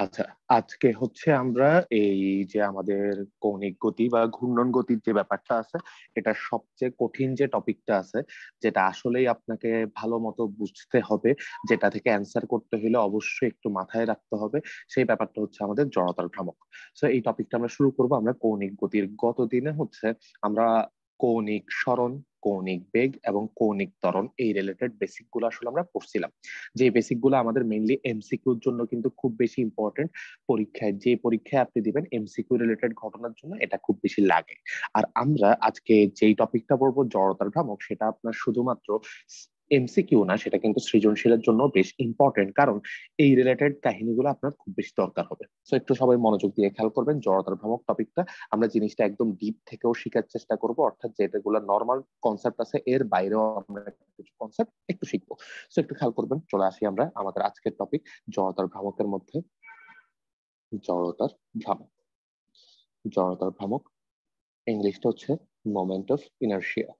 আচ্ছা আজকে হচ্ছে আমরা এই যে আমাদের কৌণিক গতি বা ঘূর্ণন গতির যে ব্যাপারটা আছে এটা সবচেয়ে কঠিন যে টপিকটা আছে যেটা আসলেই আপনাকে ভালো মতো বুঝতে হবে যেটা থেকে অ্যান্সার করতে হলে অবশ্যই একটু মাথায় রাখতে হবে সেই ব্যাপারটা হচ্ছে আমাদের জড়তার ভ্রামক তো এই টপিকটা আমরা শুরু করব আমরা কৌণিক গতির গত দিনে হচ্ছে আমরা কৌণিক স্মরণ কৌণিক বেগ এবং কৌণিক ত্বরণ এই রিলেটেড বেসিক গুলো আসলে আমরা পড়ছিলাম যে বেসিক গুলো আমাদের মেইনলি এমসিকিউর জন্য কিন্তু খুব বেশি ইম্পর্টেন্ট পরীক্ষায় যে পরীক্ষায় আপনি দিবেন এমসিকিউ রিলেটেড ঘটনার জন্য এটা খুব বেশি লাগে আর আমরা আজকে যেই টপিকটা পড়বো জড়তার ভ্রামক সেটা আপনার শুধুমাত্র এমসিকিউ না সেটা কিন্তু সৃজনশীলের জন্য বেশ ইম্পর্টেন্ট কারণ এই রিলেটেড কাহিনীগুলো আপনার খুব বেশি দরকার হবে সো একটু সবাই মনোযোগ দিয়ে খেয়াল করবেন জড়তার ভ্রমক টপিকটা আমরা জিনিসটা একদম ডিপ থেকেও শেখার চেষ্টা করব অর্থাৎ যেটাগুলো নর্মাল কনসেপ্ট আছে এর বাইরেও আমরা কিছু কনসেপ্ট একটু শিখবো সো একটু খেয়াল করবেন চলে আসি আমরা আমাদের আজকের টপিক জড়তার ভ্রমকের মধ্যে জড়তার ভ্রামক জড়তার ভ্রমক ইংলিশটা হচ্ছে moment of inertia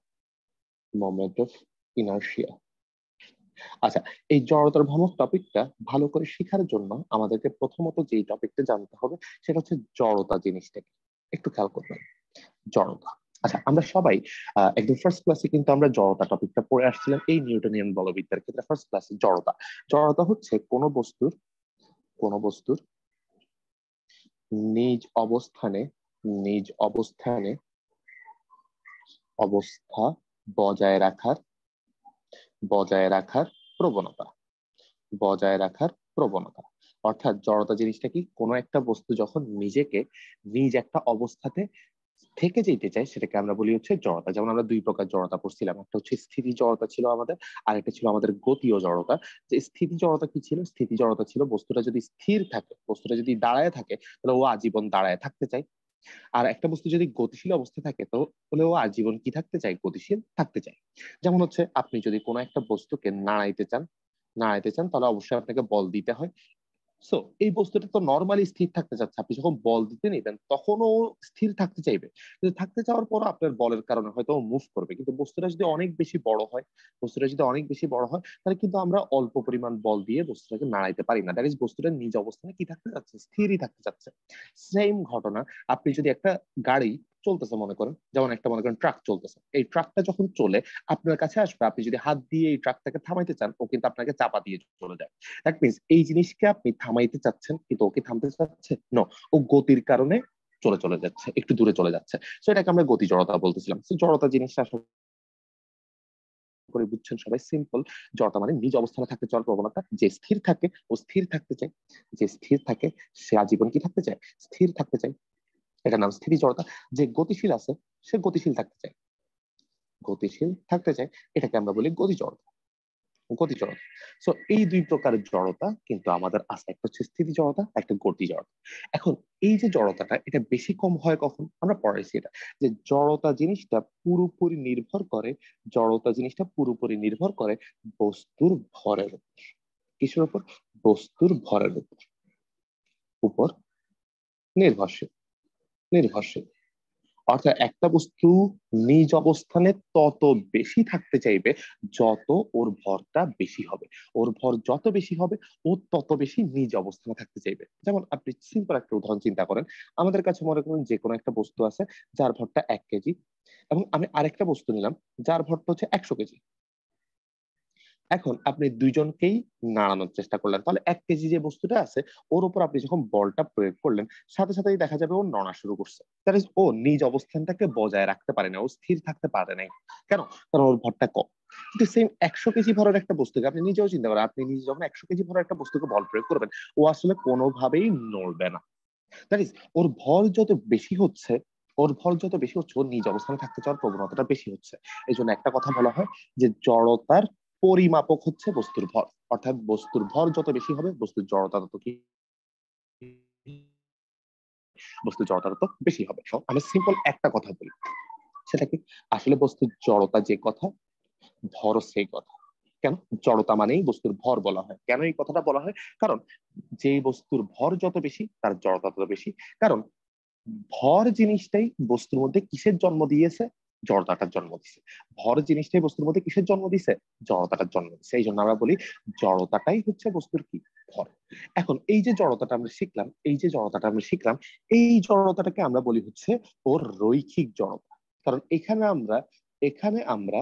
moment of inertia আচ্ছা এই জড়তার ভ্রামক টপিকটা ভালো করে শেখার জন্য আমাদেরকে প্রথমত যে টপিকটা জানতে হবে সেটা হচ্ছে জড়তা জিনিসটা একটু খেয়াল করবেন জড়তা আচ্ছা আমরা সবাই একদম ফার্স্ট ক্লাসে কিন্তু আমরা জড়তা টপিকটা পড়ে আসছিলাম এই নিউটনিয়ান বলবিদ্যার ক্ষেত্রে ফার্স্ট ক্লাসে জড়তা জড়তা হচ্ছে কোনো বস্তুর কোনো বস্তুর নিজ অবস্থানে নিজ অবস্থানে অবস্থা বজায় রাখার বজায় রাখার প্রবণতা বজায় রাখার প্রবণতা অর্থাৎ জড়তা জিনিসটা কি কোনো একটা বস্তু যখন নিজেকে নিজ একটা অবস্থাতে থেকে যেতে চাই সেটাকে আমরা বলি হচ্ছে জড়তা যেমন আমরা দুই প্রকার জড়তা পড়ছিলাম একটা হচ্ছে স্থিতি জড়তা ছিল আমাদের আর একটা ছিল আমাদের গতীয় জড়তা যে স্থিতি জড়তা কি ছিল স্থিতি জড়তা ছিল বস্তুটা যদি স্থির থাকে বস্তুটা যদি দাঁড়ায় থাকে তাহলে ও আজীবন দাঁড়ায় থাকতে চাই আর একটা বস্তু যদি গতিশীল অবস্থায় থাকে তাহলে ও আজীবন কি থাকতে চায় গতিশীল থাকতে চায় যেমন হচ্ছে আপনি যদি কোনো একটা বস্তুকে নাড়াইতে চান নাড়াইতে চান তাহলে অবশ্যই আপনাকে বল দিতে হয় সো এই বস্তুটা তো নর্মালি স্থির থাকতে চাচ্ছে আপনি যখন বল দিতে নেবেন তখনও স্থির থাকতে চাইবে কিন্তু থাকতে চাওয়ার পর আপনার বলের কারণে হয়তো মুভ করবে কিন্তু বস্তুটা যদি অনেক বেশি বড় হয় বস্তুটা যদি অনেক বেশি বড় হয় তাহলে কিন্তু আমরা অল্প পরিমাণ বল দিয়ে বস্তুটাকে নাড়াইতে পারি না দ্যাট ইজ বস্তুটা নিজ অবস্থানে কি থাকতে চাচ্ছে স্থিরই থাকতে চাচ্ছে সেম ঘটনা আপনি যদি একটা গাড়ি চলতেছে মনে করেন যেমন একটা মনে করেন ট্রাক চলতেছে এই ট্রাকটা যখন চলে আপনার কাছে আসবে আপনি যদি হাত দিয়ে এই ট্রাকটাকে থামাইতে চান ও কিন্তু আপনাকে চাপা দিয়ে চলে যায় দ্যাট মিনস এই জিনিসকে আপনি থামাইতে চাচ্ছেন কিন্তু ও কি থামতে চাচ্ছে ন ও গতির কারণে চলে চলে যাচ্ছে একটু দূরে চলে যাচ্ছে সো এটাকে আমরা গতি জড়তা বলতেছিলাম জড়তা জিনিসটা আসলে করে বুঝছেন সবাই সিম্পল জড়তা মানে নিজ অবস্থানে থাকতে চাওয়ার প্রবণতা যে স্থির থাকে ও স্থির থাকতে চায় যে স্থির থাকে সে আজীবন কি থাকতে চায় স্থির থাকতে চায় এটা নাম স্থিতি জড়তা যে গতিশীল আছে সে গতিশীল থাকতে চায় গতিশীল থাকতে চায় এটাকে আমরা বলি গতি জড়তা গতি জড়তা সো এই দুই প্রকার জড়তা কিন্তু আমাদের আছে একটা হচ্ছে স্থিতি জড়তা একটা গতি জড়তা এখন এই যে জড়তাটা এটা বেশি কম হয় কখন আমরা পড়াইছি এটা যে জড়তা জিনিসটা পুরোপুরি নির্ভর করে জড়তা জিনিসটা পুরোপুরি নির্ভর করে বস্তুর ভরের উপর কিসের উপর বস্তুর ভরের উপর উপর নির্ভরশীল নির্ভরশীল অর্থাৎ একটা বস্তু নিজ অবস্থানে তত বেশি থাকতে চাইবে যত ওর ভরটা বেশি হবে ওর ভর যত বেশি হবে ও তত বেশি নিজ অবস্থানে থাকতে চাইবে যেমন আপনি সিম্পল একটা উদাহরণ চিন্তা করেন আমাদের কাছে মনে করেন যে কোনো একটা বস্তু আছে যার ভরটা এক কেজি এবং আমি আরেকটা বস্তু নিলাম যার ভরটা হচ্ছে একশো কেজি এখন আপনি দুইজনকেই নাড়ানোর চেষ্টা করলেন তাহলে এক কেজি যে বস্তুটা আছে ওর উপর আপনি যখন বলটা প্রয়োগ করলেন সাথে সাথেই দেখা যাবে ও নড়া শুরু করছে দ্যাট ও নিজ অবস্থানটাকে বজায় রাখতে পারে না ও স্থির থাকতে পারে নাই কেন কারণ ওর ভরটা কম কিন্তু সেম একশো কেজি ভরের একটা বস্তুকে আপনি নিজেও চিন্তা করেন আপনি নিজে যখন একশো কেজি ভরের একটা বস্তুকে বল প্রয়োগ করবেন ও আসলে কোনোভাবেই নড়বে না দ্যাট ইজ ওর ভর যত বেশি হচ্ছে ওর ভর যত বেশি হচ্ছে ওর নিজ অবস্থানে থাকতে চাওয়ার প্রবণতাটা বেশি হচ্ছে এই জন্য একটা কথা বলা হয় যে জড়তার পরিমাপক হচ্ছে বস্তুর ভর অর্থাৎ বস্তুর ভর যত বেশি হবে বস্তুর জড়তা তত কি বস্তুর জড়তা তত বেশি হবে আমি সিম্পল একটা কথা বলি সেটা কি আসলে বস্তুর জড়তা যে কথা ভর সেই কথা কেন জড়তা মানেই বস্তুর ভর বলা হয় কেন এই কথাটা বলা হয় কারণ যে বস্তুর ভর যত বেশি তার জড়তা তত বেশি কারণ ভর জিনিসটাই বস্তুর মধ্যে কিসের জন্ম দিয়েছে জড়তাটার জন্ম দিছে ভর জিনিসটাই বস্তুর মধ্যে কিসের জন্ম দিছে জড়তাটার জন্ম দিছে এই জন্য আমরা বলি জড়তাটাই হচ্ছে বস্তুর কি ভর এখন এই যে জড়তাটা আমরা শিখলাম এই যে জড়তাটা আমরা শিখলাম এই জড়তাটাকে আমরা বলি হচ্ছে ওর রৈখিক জড়তা কারণ এখানে আমরা এখানে আমরা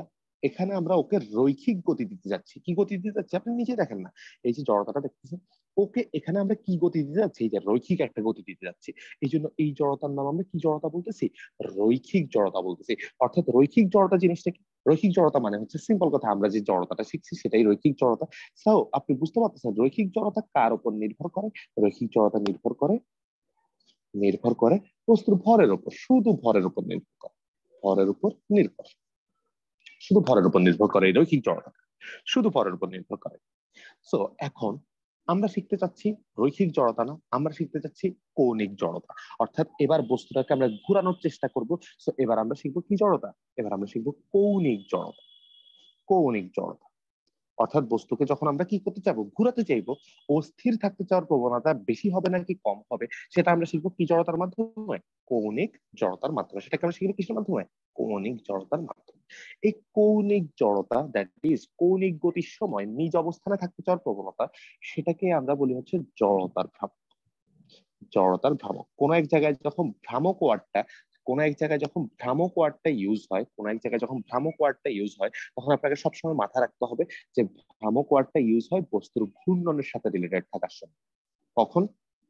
এখানে আমরা ওকে রৈখিক গতি দিতে যাচ্ছি কি গতি দিতে যাচ্ছি আপনি নিজে দেখেন না এই যে জড়তাটা দেখতেছেন ওকে এখানে আমরা কি গতি দিতে যাচ্ছি যে রৈখিক একটা গতি দিতে যাচ্ছি এই জন্য এই জড়তার নাম আমরা কি জড়তা বলতেছি রৈখিক জড়তা বলতেছি অর্থাৎ রৈখিক জড়তা জিনিসটা কি রৈখিক জড়তা মানে হচ্ছে সিম্পল কথা আমরা যে জড়তাটা শিখছি সেটাই রৈখিক জড়তা সো আপনি বুঝতে পারতেছেন রৈখিক জড়তা কার উপর নির্ভর করে রৈখিক জড়তা নির্ভর করে নির্ভর করে বস্তুর ভরের উপর শুধু ভরের উপর নির্ভর করে ভরের উপর নির্ভর শুধু ভরের উপর নির্ভর করে রৈখিক জড়তা শুধু ভরের উপর নির্ভর করে সো এখন আমরা শিখতে চাচ্ছি রৈখিক জড়তা না আমরা শিখতে চাচ্ছি কৌণিক জড়তা অর্থাৎ এবার বস্তুটাকে আমরা ঘুরানোর চেষ্টা করব তো এবার আমরা শিখবো কি জড়তা এবার আমরা শিখবো কৌণিক জড়তা কৌণিক জড়তা অর্থাৎ বস্তুকে যখন আমরা কি করতে চাইবো ঘুরাতে চাইবো অস্থির থাকতে চাওয়ার প্রবণতা বেশি হবে নাকি কম হবে সেটা আমরা শিখবো কি জড়তার মাধ্যমে কৌণিক জড়তার মাধ্যমে সেটাকে আমরা শিখবো কিসের মাধ্যমে কৌণিক জড়তার মাধ্যমে এই কৌণিক জড়তা দ্যাট ইজ কৌণিক গতির সময় নিজ অবস্থানে থাকতে চাওয়ার প্রবণতা সেটাকে আমরা বলি হচ্ছে জড়তার ভাব জড়তার ভ্রামক কোন এক জায়গায় যখন ভ্রামক ওয়ার্ডটা কোন এক জায়গায় যখন ভ্রামক ওয়ার্ডটা ইউজ হয় কোন এক জায়গায় যখন ভ্রামক ওয়ার্ডটা ইউজ হয় তখন আপনাকে সবসময় মাথা রাখতে হবে যে ভ্রামক ওয়ার্ডটা ইউজ হয় বস্তুর ঘূর্ণনের সাথে রিলেটেড থাকার সময় কখন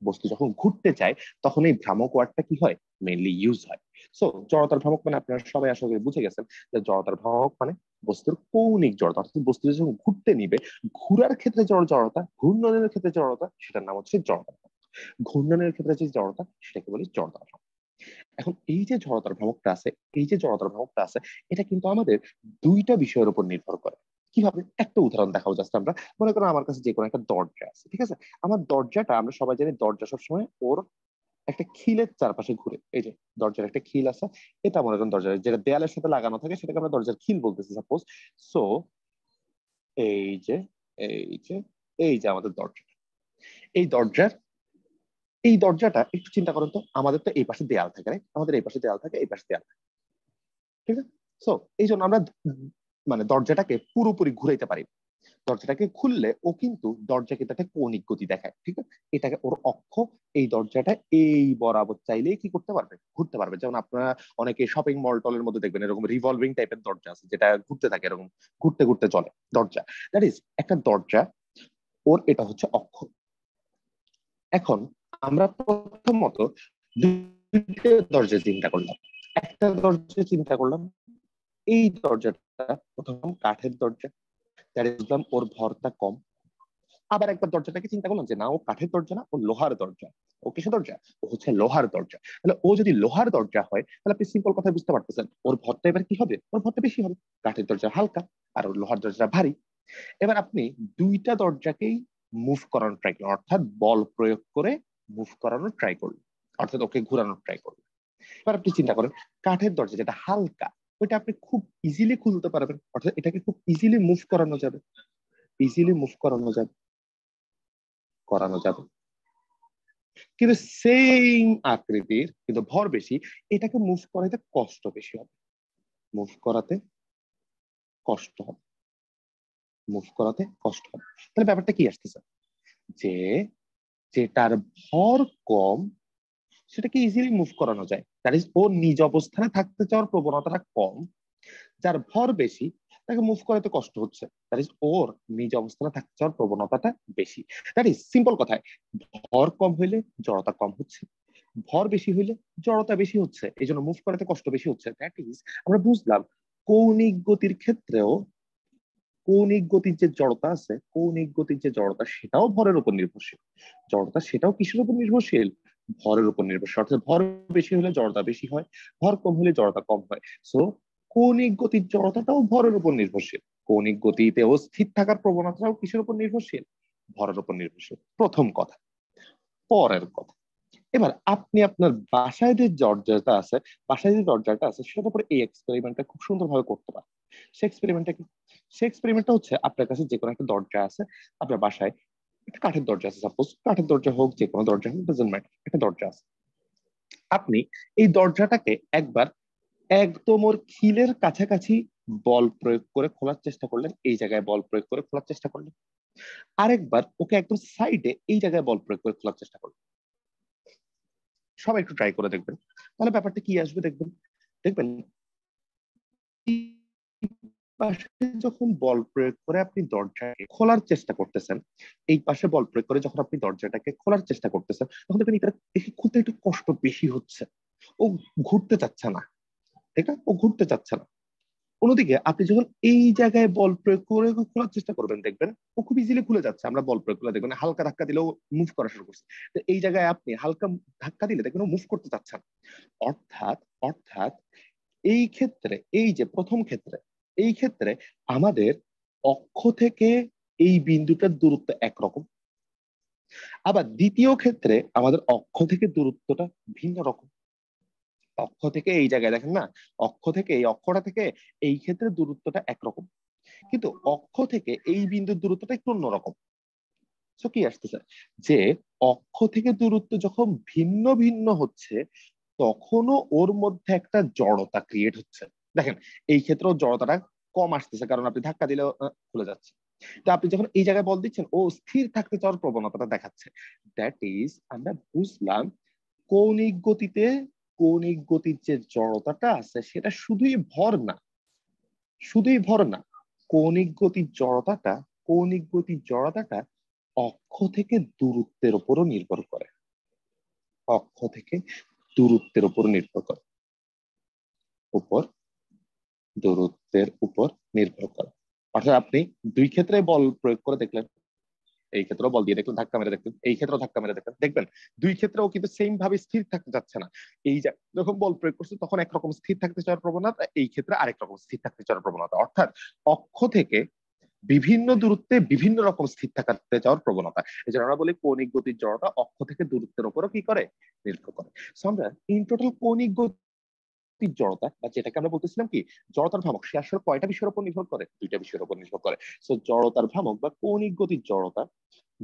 বস্তু যখন ঘুরতে যায় তখন এই ভ্রামক ওয়ার্ডটা কি হয় মেইনলি ইউজ হয় সো জড়তার ভ্রামক মানে আপনারা সবাই আশা করি বুঝে গেছেন যে জড়তার ভ্রামক মানে বস্তুর কৌণিক জড়তা অর্থাৎ বস্তু যখন ঘুরতে নিবে ঘুরার ক্ষেত্রে জড় জড়তা ঘূর্ণনের ক্ষেত্রে জড়তা সেটার নাম হচ্ছে জড়তা ঘূর্ণনের ক্ষেত্রে যে জড়তা সেটাকে বলি জড়তা এখন এই যে জড়তার ভ্রমকটা আছে এই যে জড়তার ভ্রমকটা আছে এটা কিন্তু আমাদের দুইটা বিষয়ের উপর নির্ভর করে কিভাবে একটা উদাহরণ দেখাবো জাস্ট আমরা মনে করো আমার কাছে যে কোনো একটা দরজা আছে ঠিক আছে আমার দরজাটা আমরা সবাই জানি দরজা সবসময় ওর একটা খিলের চারপাশে ঘুরে এই যে দরজার একটা খিল আছে এটা মনে করেন দরজার যেটা দেয়ালের সাথে লাগানো থাকে সেটাকে আমরা দরজার খিল বলতেছি সাপোজ সো এই যে এই যে এই যে আমাদের দরজা এই দরজার এই দরজাটা একটু চিন্তা করেন তো আমাদের তো এই পাশে দেয়াল থাকে রে আমাদের এই পাশে দেয়াল থাকে এই পাশে দেয়াল থাকে ঠিক আছে সো এই জন্য আমরা মানে দরজাটাকে পুরোপুরি ঘুরাইতে পারি দরজাটাকে খুললে ও কিন্তু দরজাকে তাকে কৌণিক গতি দেখায় ঠিক আছে এটাকে ওর অক্ষ এই দরজাটা এই বরাবর চাইলেই কি করতে পারবে ঘুরতে পারবে যেমন আপনারা অনেকে শপিং মল টলের মধ্যে দেখবেন এরকম রিভলভিং টাইপের দরজা আছে যেটা ঘুরতে থাকে এরকম ঘুরতে ঘুরতে চলে দরজা দ্যাট ইজ একটা দরজা ওর এটা হচ্ছে অক্ষ এখন আমরা প্রথমত দুটো দরজা চিন্তা করলাম একটা দরজা চিন্তা করলাম এই দরজাটা প্রথম কাঠের দরজা বুঝলাম ওর ভরটা কম আবার একবার দরজাটাকে চিন্তা করলাম যে না ও কাঠের দরজা না ও লোহার দরজা ও কিসের দরজা ও হচ্ছে লোহার দরজা তাহলে ও যদি লোহার দরজা হয় তাহলে আপনি সিম্পল কথা বুঝতে পারতেছেন ওর ভরটা এবার কি হবে ওর ভরটা বেশি হবে কাঠের দরজা হালকা আর ওর লোহার দরজা ভারী এবার আপনি দুইটা দরজাকেই মুভ করানোর ট্রাই করলেন অর্থাৎ বল প্রয়োগ করে মুভ করানোর ট্রাই করলেন অর্থাৎ ওকে ঘুরানোর ট্রাই করলেন এবার আপনি চিন্তা করেন কাঠের দরজা যেটা হালকা ওইটা আপনি খুব ইজিলি খুলতে পারবেন অর্থাৎ এটাকে খুব ইজিলি মুভ করানো যাবে ইজিলি মুভ করানো যাবে করানো যাবে কিন্তু সেম আকৃতির কিন্তু ভর বেশি এটাকে মুভ করাতে কষ্ট বেশি হবে মুভ করাতে কষ্ট হবে মুভ করাতে কষ্ট হবে তাহলে ব্যাপারটা কি আসতে চায় যে যেটার ভর কম সেটাকে ইজিলি মুভ করানো যায় দ্যাট ইজ ও নিজ অবস্থানে থাকতে চাওয়ার প্রবণতাটা কম যার ভর বেশি তাকে মুভ করাতে কষ্ট হচ্ছে দ্যাট ইজ ওর নিজ অবস্থানে থাকতে চাওয়ার প্রবণতাটা বেশি দ্যাট ইজ সিম্পল কথায় ভর কম হইলে জড়তা কম হচ্ছে ভর বেশি হইলে জড়তা বেশি হচ্ছে এই জন্য মুভ করাতে কষ্ট বেশি হচ্ছে দ্যাট ইজ আমরা বুঝলাম কৌণিক গতির ক্ষেত্রেও কৌণিক গতির যে জড়তা আছে কৌণিক গতির যে জড়তা সেটাও ভরের উপর নির্ভরশীল জড়তা সেটাও কিসের উপর নির্ভরশীল ভরের উপর নির্ভরশীল অর্থাৎ ভর বেশি হলে জড়তা বেশি হয় ভর কম হলে জড়তা কম হয় সো কৌণিক গতির জড়তাটাও ভরের উপর নির্ভরশীল কৌণিক গতিতেও স্থির থাকার প্রবণতাটাও কিসের উপর নির্ভরশীল ভরের উপর নির্ভরশীল প্রথম কথা পরের কথা এবার আপনি আপনার বাসায় যে জর্জাটা আছে বাসায় যে জর্জাটা আছে সেটার উপরে এই এক্সপেরিমেন্টটা খুব সুন্দরভাবে করতে পারেন সে এক্সপেরিমেন্টটা কি সে এক্সপেরিমেন্টটা হচ্ছে আপনার কাছে যে কোনো একটা দরজা আছে আপনার বাসায় একটা কাঠের দরজা আছে সাপোজ কাঠের দরজা হোক যে কোনো দরজা হোক ডাজেন্ট ম্যাটার একটা দরজা আছে আপনি এই দরজাটাকে একবার একদম ওর খিলের কাছাকাছি বল প্রয়োগ করে খোলার চেষ্টা করলেন এই জায়গায় বল প্রয়োগ করে খোলার চেষ্টা করলেন আরেকবার ওকে একদম সাইডে এই জায়গায় বল প্রয়োগ করে খোলার চেষ্টা করলেন সবাই একটু ট্রাই করে দেখবেন তাহলে ব্যাপারটা কি আসবে দেখবেন দেখবেন পাশে যখন বল প্রয়োগ করে আপনি দরজাকে খোলার চেষ্টা করতেছেন এই পাশে বল প্রয়োগ করে যখন আপনি দরজাটাকে খোলার চেষ্টা করতেছেন তখন দেখবেন এটা দেখি খুলতে একটু কষ্ট বেশি হচ্ছে ও ঘুরতে চাচ্ছে না ঠিক না ও ঘুরতে চাচ্ছে না অন্যদিকে আপনি যখন এই জায়গায় বল প্রয়োগ করে খোলার চেষ্টা করবেন দেখবেন ও খুব ইজিলি খুলে যাচ্ছে আমরা বল প্রয়োগ করে দেখবেন হালকা ধাক্কা দিলেও মুভ করা শুরু করছে তো এই জায়গায় আপনি হালকা ধাক্কা দিলে দেখবেন ও মুভ করতে চাচ্ছে না অর্থাৎ অর্থাৎ এই ক্ষেত্রে এই যে প্রথম ক্ষেত্রে এই ক্ষেত্রে আমাদের অক্ষ থেকে এই বিন্দুটার দূরত্ব একরকম আবার দ্বিতীয় ক্ষেত্রে আমাদের অক্ষ থেকে দূরত্বটা ভিন্ন রকম অক্ষ থেকে এই জায়গায় দেখেন না অক্ষ থেকে এই অক্ষটা থেকে এই ক্ষেত্রে দূরত্বটা একরকম কিন্তু অক্ষ থেকে এই বিন্দুর দূরত্বটা একটু অন্যরকম তো কি আসতেছে যে অক্ষ থেকে দূরত্ব যখন ভিন্ন ভিন্ন হচ্ছে তখনও ওর মধ্যে একটা জড়তা ক্রিয়েট হচ্ছে দেখেন এই ক্ষেত্রেও জড়তাটা কম আসতেছে কারণ আপনি ধাক্কা দিলে খুলে যাচ্ছে তো আপনি যখন এই জায়গায় বল দিচ্ছেন ও স্থির থাকতে চাওয়ার প্রবণতাটা দেখাচ্ছে দ্যাট ইজ আমরা বুঝলাম কৌণিক গতিতে কৌণিক গতির যে জড়তাটা আছে সেটা শুধুই ভর না শুধুই ভর না কৌণিক গতির জড়তাটা কৌণিক গতির জড়তাটা অক্ষ থেকে দূরত্বের উপরও নির্ভর করে অক্ষ থেকে দূরত্বের উপর নির্ভর করে উপর দূরত্বের উপর নির্ভর করে অর্থাৎ আপনি দুই ক্ষেত্রে বল প্রয়োগ করে দেখলেন এই ক্ষেত্রে বল দিয়ে দেখলেন ধাক্কা মেরে দেখলেন এই ক্ষেত্রেও ধাক্কা মেরে দেখলেন দেখবেন দুই ক্ষেত্রেও কিন্তু সেম ভাবে স্থির থাকতে যাচ্ছে না এই যখন বল প্রয়োগ করছে তখন একরকম স্থির থাকতে চাওয়ার প্রবণতা এই ক্ষেত্রে আরেক রকম স্থির থাকতে চাওয়ার প্রবণতা অর্থাৎ অক্ষ থেকে বিভিন্ন দূরত্বে বিভিন্ন রকম স্থির থাকতে চাওয়ার প্রবণতা এই জন্য আমরা বলি কৌণিক গতির জড়তা অক্ষ থেকে দূরত্বের উপরও কি করে নির্ভর করে সো আমরা ইন টোটাল কৌণিক গতি শক্তির জড়তা বা যেটাকে আমরা বলতেছিলাম কি জড়তার ভ্রামক সে আসলে কয়টা বিষয়ের উপর নির্ভর করে দুইটা বিষয়ের উপর নির্ভর করে সো জড়তার ভ্রামক বা কৌণিক গতির জড়তা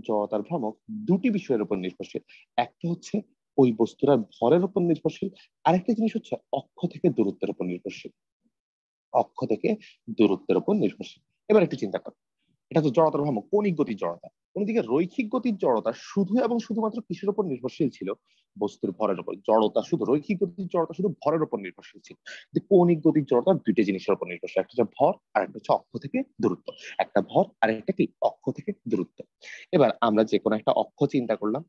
জড়তার ভ্রামক দুটি বিষয়ের উপর নির্ভরশীল একটা হচ্ছে ওই বস্তুটার ভরের উপর নির্ভরশীল আরেকটা জিনিস হচ্ছে অক্ষ থেকে দূরত্বের উপর নির্ভরশীল অক্ষ থেকে দূরত্বের উপর নির্ভরশীল এবার একটু চিন্তা করো এটা তো জড়তার ভ্রম কৌণিক গতির জড়তা অন্যদিকে রৈখিক গতির জড়তা শুধু এবং শুধুমাত্র কিসের উপর নির্ভরশীল ছিল বস্তুর ভরের উপর জড়তা শুধু রৈখিক গতির জড়তা শুধু ভরের উপর নির্ভরশীল ছিল কৌণিক গতির জড়তা দুইটা জিনিসের উপর নির্ভরশীল একটা হচ্ছে ভর আর একটা হচ্ছে অক্ষ থেকে দূরত্ব একটা ভর আর একটা কি অক্ষ থেকে দূরত্ব এবার আমরা যে কোনো একটা অক্ষ চিন্তা করলাম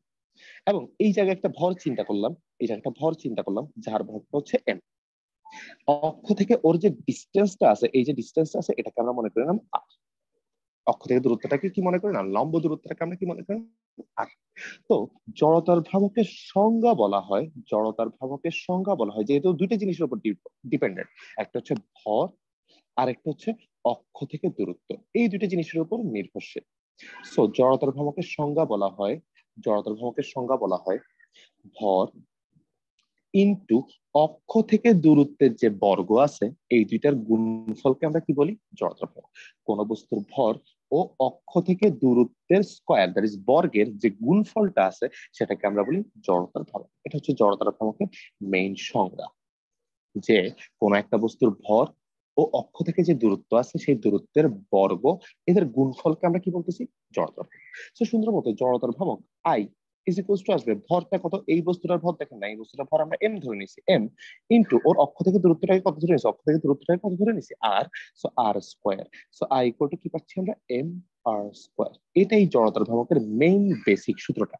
এবং এই জায়গায় একটা ভর চিন্তা করলাম এই জায়গায় একটা ভর চিন্তা করলাম যার ভরটা হচ্ছে এম অক্ষ থেকে ওর যে ডিস্টেন্সটা আছে এই যে ডিস্টেন্সটা আছে এটাকে আমরা মনে করিলাম আর অক্ষ থেকে দূরত্বটাকে কি মনে করেন আর লম্ব দূরত্বটাকে আমরা কি মনে করেন তো জড়তার ভাবকের সংজ্ঞা বলা হয় জড়তার ভাবকের সংজ্ঞা বলা হয় যেহেতু দুইটা জিনিসের উপর ডিপেন্ডেন্ট একটা হচ্ছে ভর আর একটা হচ্ছে অক্ষ থেকে দূরত্ব এই দুইটা জিনিসের উপর নির্ভরশীল সো জড়তার ভাবকের সংজ্ঞা বলা হয় জড়তার ভাবকের সংজ্ঞা বলা হয় ভর ইন্টু অক্ষ থেকে দূরত্বের যে বর্গ আছে এই দুইটার গুণফলকে আমরা কি বলি জড়তার ভ্রামক কোন বস্তুর ভর ও অক্ষ থেকে দূরত্বের স্কোয়ার দ্যাট ইজ বর্গের যে গুণফলটা আছে সেটাকে আমরা বলি জড়তার ভ্রামক এটা হচ্ছে জড়তার ভ্রামকের মেইন সংজ্ঞা যে কোনো একটা বস্তুর ভর ও অক্ষ থেকে যে দূরত্ব আছে সেই দূরত্বের বর্গ এদের গুণফলকে আমরা কি বলতেছি জড়তার ভ্রামক সো সুন্দর মতো জড়তার ভ্রামক আই ইজ ইকুয়াল টু আসবে ভরটা কত এই বস্তুটার ভর দেখেন না এই বস্তুটার ভর আমরা এম ধরে নিছি এম ইনটু ওর অক্ষ থেকে দূরত্বটাকে কত ধরে নিছি অক্ষ থেকে দূরত্বটাকে কত ধরে নিছি R so R square so I equal to কি পাচ্ছি আমরা এম আর স্কোয়ার এটাই জড়তার ভ্রামকের মেইন বেসিক সূত্রটা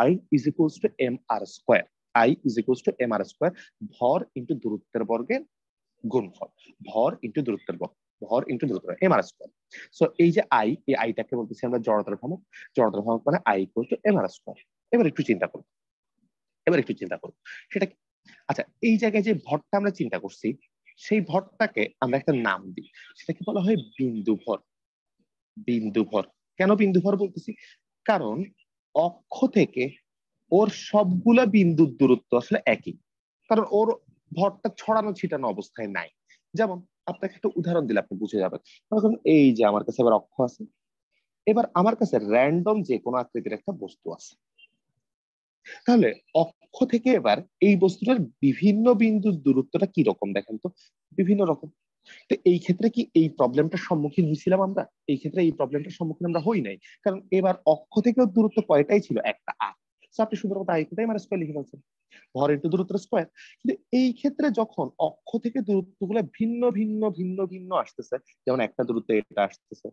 I is equal to M R square I is equal to M R square ভর ইনটু দূরত্বের বর্গের গুণফল ভর ইনটু দূরত্বের বর্গ ভর ইনটু দূরত্ব এম আর স্কোয়ার সো এই যে আই এই আইটাকে বলতেছি আমরা জড়তার ভ্রামক জড়তার ভ্রামক মানে I equal to M R square এবার একটু চিন্তা করুন এবার একটু চিন্তা করুন সেটা আচ্ছা এই জায়গায় যে ভরটা আমরা চিন্তা করছি সেই ভরটাকে আমরা একটা নাম দিই সেটাকে বলা হয় বিন্দু ভর বিন্দু ভর কেন বিন্দু ভর বলতেছি কারণ অক্ষ থেকে ওর সবগুলা বিন্দুর দূরত্ব আসলে একই কারণ ওর ভরটা ছড়ানো ছিটানো অবস্থায় নাই যেমন আপনাকে একটা উদাহরণ দিলে আপনি বুঝে যাবেন ধরুন এই যে আমার কাছে এবার অক্ষ আছে এবার আমার কাছে র্যান্ডম যে কোনো আকৃতির একটা বস্তু আছে তাহলে অক্ষ থেকে এবার এই বস্তুটার বিভিন্ন বিন্দুর দূরত্বটা কি রকম দেখেন তো বিভিন্ন রকম তো এই ক্ষেত্রে কি এই প্রবলেমটার সম্মুখীন হয়েছিলাম আমরা এই ক্ষেত্রে এই প্রবলেমটা সম্মুখীন আমরা হই নাই কারণ এবার অক্ষ থেকে দূরত্ব কয়টাই ছিল একটা আর আপনি সুন্দর কথা আই কোথায় মানে স্কোয়ার লিখে ফেলছেন ভর ইন্টু দূরত্ব স্কোয়ার কিন্তু এই ক্ষেত্রে যখন অক্ষ থেকে দূরত্বগুলো ভিন্ন ভিন্ন ভিন্ন ভিন্ন আসতেছে যেমন একটা দূরত্ব এটা আসতেছে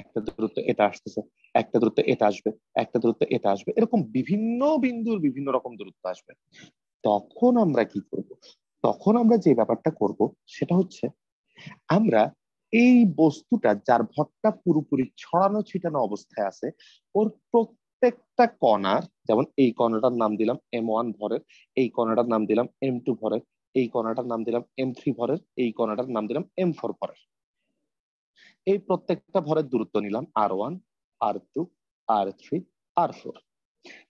একটা দূরত্ব এটা আসতেছে একটা দূরত্ব এটা আসবে একটা দূরত্ব এটা আসবে এরকম বিভিন্ন বিন্দুর বিভিন্ন রকম দূরত্ব আসবে তখন আমরা কি করব তখন আমরা যে ব্যাপারটা করব সেটা হচ্ছে আমরা এই বস্তুটা যার ভরটা পুরোপুরি ছড়ানো ছিটানো অবস্থায় আছে ওর প্রত্যেকটা কণার যেমন এই কণাটার নাম দিলাম এম ওয়ান ভরের এই কণাটার নাম দিলাম এম টু ভরের এই কণাটার নাম দিলাম এম থ্রি ভরের এই কণাটার নাম দিলাম এম ফোর ভরের এই প্রত্যেকটা ভরের দূরত্ব নিলাম R one R two R three R four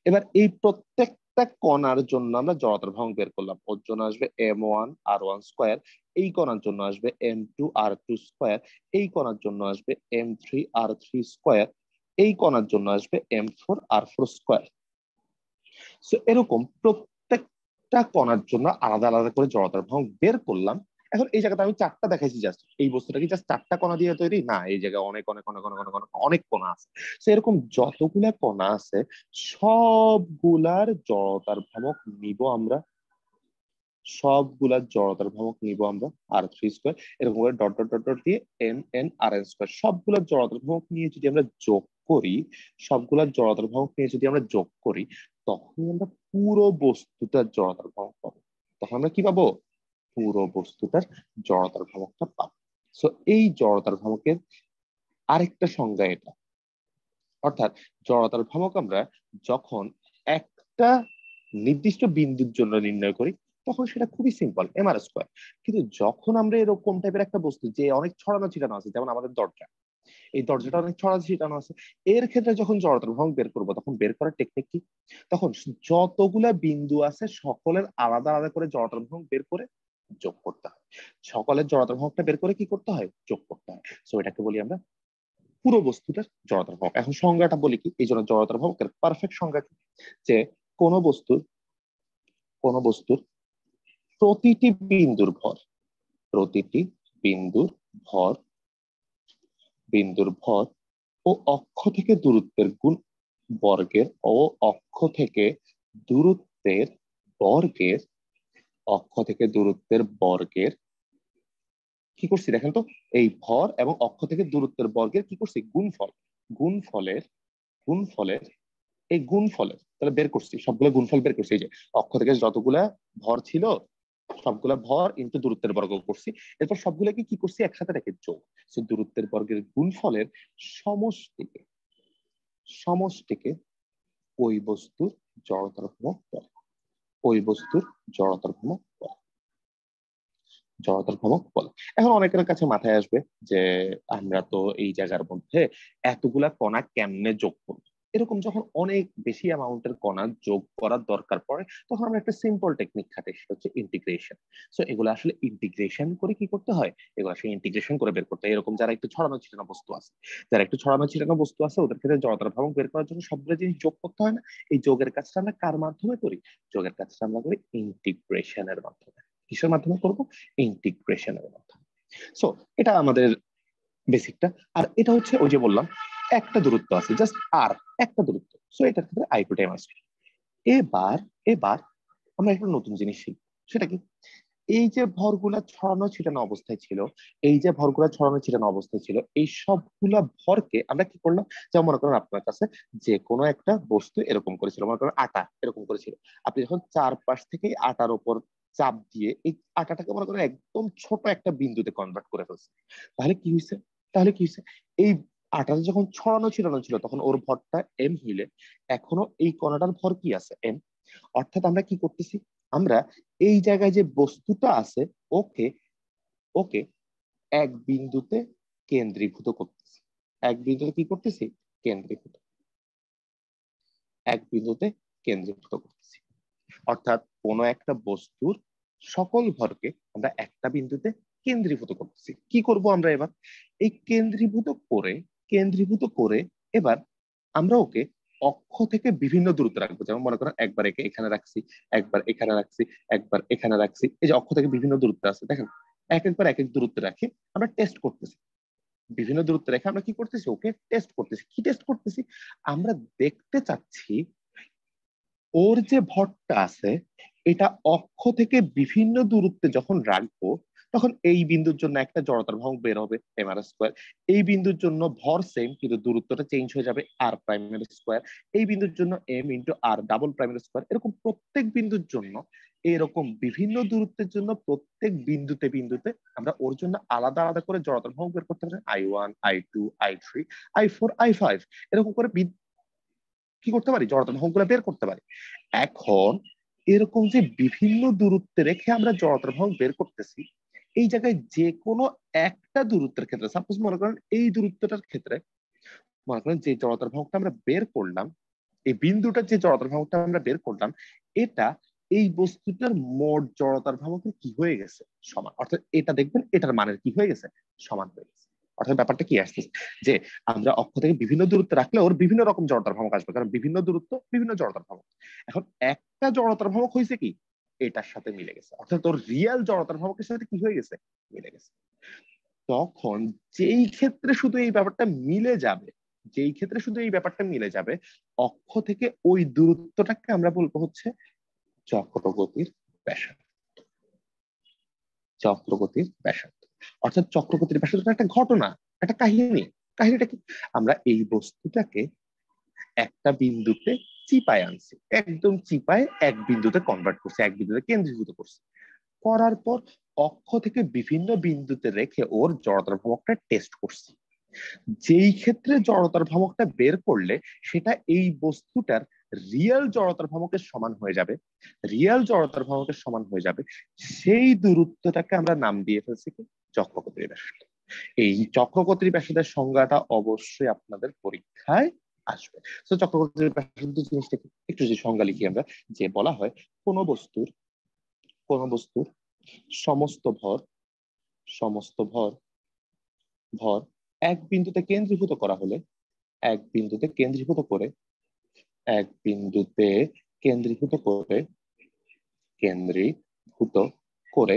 এবার এই প্রত্যেকটা কণার জন্য আমরা জড়তার ভ্রমণ বের করলাম ওর জন্য আসবে M one R one square এই কণার জন্য আসবে M two R two square এই কণার জন্য আসবে M three R three square এই কণার জন্য আসবে M four R four square so এরকম প্রত্যেকটা কণার জন্য আলাদা আলাদা করে জড়তার ভাঙ বের করলাম এখন এই জায়গাতে আমি চারটা দেখাইছি জাস্ট এই বস্তুটা কি জাস্ট চারটা কণা দিয়ে তৈরি না এই জায়গায় অনেক অনেক অনেক অনেক অনেক অনেক কণা আছে সে এরকম যতগুলা কণা আছে সবগুলার জড়তার ভ্রামক নিব আমরা সবগুলার জড়তার ভ্রামক নিব আমরা আর থ্রি স্কোয়ার এরকম করে ডট ডট ডট দিয়ে N N R N square সবগুলার জড়তার ভ্রামক নিয়ে যদি আমরা যোগ করি সবগুলার জড়তার ভ্রামক নিয়ে যদি আমরা যোগ করি তখন আমরা পুরো বস্তুটার জড়তার ভ্রামক পাবো তখন আমরা কি পাবো পুরো বস্তুটার জড়তার ভ্রামকটা পাব সো এই জড়তার ভ্রামকের আরেকটা সংজ্ঞা এটা অর্থাৎ জড়তার ভ্রামক আমরা যখন একটা নির্দিষ্ট বিন্দুর জন্য নির্ণয় করি তখন সেটা খুবই সিম্পল এম আর স্কোয়ার কিন্তু যখন আমরা এরকম টাইপের একটা বস্তু যে অনেক ছড়ানো ছিটানো আছে যেমন আমাদের দরজা এই দরজাটা অনেক ছড়ানো ছিটানো আছে এর ক্ষেত্রে যখন জড়তার ভ্রমক বের করবো তখন বের করার টেকনিক কি তখন যতগুলা বিন্দু আছে সকলের আলাদা আলাদা করে জড়তার ভ্রমক বের করে যোগ করতে হয় সকলের জড়তার হকটা বের করে কি করতে হয় যোগ করতে হয় সো এটাকে বলি আমরা পুরো বস্তুটার জড়তার ভাব এখন সংজ্ঞাটা বলি কি এই জন্য জড়তার ভাব পারফেক্ট সংজ্ঞা কি যে কোন বস্তুর কোন বস্তুর প্রতিটি বিন্দুর ভর প্রতিটি বিন্দুর ভর বিন্দুর ভর ও অক্ষ থেকে দূরত্বের গুণ বর্গের ও অক্ষ থেকে দূরত্বের বর্গের অক্ষ থেকে দূরত্বের বর্গের কি করছি দেখেন তো এই ভর এবং অক্ষ থেকে দূরত্বের বর্গের কি করছি গুণফল গুণফলের গুণফলের এই গুণফলের তাহলে বের করছি সবগুলো গুণফল বের করছি এই যে অক্ষ থেকে যতগুলা ভর ছিল সবগুলা ভর ইন্টু দূরত্বের বর্গ করছি এরপর সবগুলাকে কি করছি একসাথে রেখে যোগ সে দূরত্বের বর্গের গুণফলের সমষ্টিকে সমষ্টিকে ওই বস্তুর জড়তরম বলে ওই বস্তুর জড়তার ভ্রমক বল জড়তার ভ্রমক বল এখন অনেকের কাছে মাথায় আসবে যে আমরা তো এই জায়গার মধ্যে এতগুলা কণা কেমনে যোগ করব এরকম যখন অনেক বেশি অ্যামাউন্টের কণা যোগ করার দরকার পড়ে তখন আমরা একটা সিম্পল টেকনিক খাটে সেটা হচ্ছে ইন্টিগ্রেশন সো এগুলো আসলে ইন্টিগ্রেশন করে কি করতে হয় এগুলো আসলে ইন্টিগ্রেশন করে বের করতে হয় এরকম যারা একটু ছড়ানো ছিটানো বস্তু আছে যারা একটু ছড়ানো ছিটানো বস্তু আছে ওদের ক্ষেত্রে জড়তার ভাবন বের করার জন্য সবগুলো জিনিস যোগ করতে হয় না এই যোগের কাজটা আমরা কার মাধ্যমে করি যোগের কাজটা আমরা করি ইন্টিগ্রেশনের মাধ্যমে কিসের মাধ্যমে করবো ইন্টিগ্রেশনের মাধ্যমে সো এটা আমাদের বেসিকটা আর এটা হচ্ছে ওই যে বললাম একটা দূরত্ব আছে জাস্ট আর একটা দূরত্ব সো এটার ক্ষেত্রে আইকোটাইম আসবে এবার এবার আমরা একটা নতুন জিনিস শিখি সেটা কি এই যে ভরগুলা ছড়ানো ছিটানো অবস্থায় ছিল এই যে ভরগুলা ছড়ানো ছিটানো অবস্থায় ছিল এই সবগুলা ভরকে আমরা কি করলাম যেমন মনে করেন আপনার কাছে যে কোনো একটা বস্তু এরকম করেছিল মনে করেন আটা এরকম করেছিল আপনি যখন চারপাশ থেকে আটার উপর চাপ দিয়ে এই আটাটাকে মনে করেন একদম ছোট একটা বিন্দুতে কনভার্ট করে ফেলছে তাহলে কি হয়েছে তাহলে কি হয়েছে এই আটাটা যখন ছড়ানো ছিটানো ছিল তখন ওর ভরটা এম হইলে এখনো এই কণাটার ভর কি আছে এম অর্থাৎ আমরা কি করতেছি আমরা এই জায়গায় যে বস্তুটা আছে ওকে ওকে এক বিন্দুতে কেন্দ্রীভূত করতেছি এক বিন্দুতে কি করতেছি কেন্দ্রীভূত এক বিন্দুতে কেন্দ্রীভূত করতেছি অর্থাৎ কোনো একটা বস্তুর সকল ভরকে আমরা একটা বিন্দুতে কেন্দ্রীভূত করতেছি কি করব আমরা এবার এই কেন্দ্রীভূত করে কেন্দ্রীভূত করে এবার আমরা ওকে অক্ষ থেকে বিভিন্ন দূরত্ব রাখবো যেমন মনে করেন একবার একে এখানে রাখছি একবার এখানে রাখছি একবার এখানে রাখছি এই যে অক্ষ থেকে বিভিন্ন দূরত্বে আছে দেখেন এক একবার এক এক দূরত্বে রাখি আমরা টেস্ট করতেছি বিভিন্ন দূরত্বে রেখে আমরা কি করতেছি ওকে টেস্ট করতেছি কি টেস্ট করতেছি আমরা দেখতে চাচ্ছি ওর যে ভরটা আছে এটা অক্ষ থেকে বিভিন্ন দূরত্বে যখন রাখবো তখন এই বিন্দুর জন্য একটা জড়তার ভঙ্গ বের হবে এম আর স্কোয়ার এই বিন্দুর জন্য ভর সেম কিন্তু দূরত্বটা চেঞ্জ হয়ে যাবে আর প্রাইমের স্কোয়ার এই বিন্দুর জন্য এম ইন্টু আর ডাবল প্রাইমের স্কোয়ার এরকম প্রত্যেক বিন্দুর জন্য এরকম বিভিন্ন দূরত্বের জন্য প্রত্যেক বিন্দুতে বিন্দুতে আমরা ওর জন্য আলাদা আলাদা করে জড়তার ভঙ্গ বের করতে পারি I one I two I three I four I five এরকম করে কি করতে পারি জড়তার ভঙ্গগুলো বের করতে পারি এখন এরকম যে বিভিন্ন দূরত্বে রেখে আমরা জড়তার ভঙ্গ বের করতেছি এই জায়গায় যে কোনো একটা দূরত্বের ক্ষেত্রে সাপোজ মনে করেন এই দূরত্বটার ক্ষেত্রে মনে করেন যে জড়তার ভাবটা আমরা বের করলাম এই বিন্দুটার যে জড়তার ভাবটা আমরা বের করলাম এটা এই বস্তুটার মোট জড়তার ভ্রামকের কি হয়ে গেছে সমান অর্থাৎ এটা দেখবেন এটার মানের কি হয়ে গেছে সমান হয়ে গেছে অর্থাৎ ব্যাপারটা কি আসছে যে আমরা অক্ষ থেকে বিভিন্ন দূরত্ব রাখলে ওর বিভিন্ন রকম জড়তার ভাবক আসবে কারণ বিভিন্ন দূরত্ব বিভিন্ন জড়তার ভাবক এখন একটা জড়তার ভাবক হয়েছে কি এটার সাথে মিলে গেছে অর্থাৎ তোর রিয়াল জড়তার ভাবকের সাথে কি হয়ে গেছে মিলে গেছে তখন যেই ক্ষেত্রে শুধু এই ব্যাপারটা মিলে যাবে যেই ক্ষেত্রে শুধু এই ব্যাপারটা মিলে যাবে অক্ষ থেকে ওই দূরত্বটাকে আমরা বলবো হচ্ছে চক্রগতির ব্যাসার্ধ চক্রগতির ব্যাসার্ধ অর্থাৎ চক্রগতির ব্যাসার্ধটা মানে একটা ঘটনা একটা কাহিনী কাহিনীটা কি আমরা এই বস্তুটাকে একটা বিন্দুতে চিপায় আনছে একদম চিপায় এক বিন্দুতে কনভার্ট করছে এক বিন্দুতে কেন্দ্রীভূত করছে করার পর অক্ষ থেকে বিভিন্ন বিন্দুতে রেখে ওর জড়তার ভাবকটা টেস্ট করছি যেই ক্ষেত্রে জড়তার ভাবকটা বের করলে সেটা এই বস্তুটার রিয়েল জড়তার ভাবকের সমান হয়ে যাবে রিয়েল জড়তার ভাবকের সমান হয়ে যাবে সেই দূরত্বটাকে আমরা নাম দিয়ে ফেলছি কি চক্রকতরী ব্যাসার্ধ এই চক্রকতরী ব্যাসার্ধের সংজ্ঞাটা অবশ্যই আপনাদের পরীক্ষায় আসবে তো চক্রবর্তী প্রাসাদ জিনিসটা একটু যে সংজ্ঞা লিখি আমরা যে বলা হয় কোন বস্তুর কোন বস্তুর সমস্ত ভর সমস্ত ভর ভর এক বিন্দুতে কেন্দ্রীভূত করা হলে এক বিন্দুতে কেন্দ্রীভূত করে এক বিন্দুতে কেন্দ্রীভূত করে কেন্দ্রীভূত করে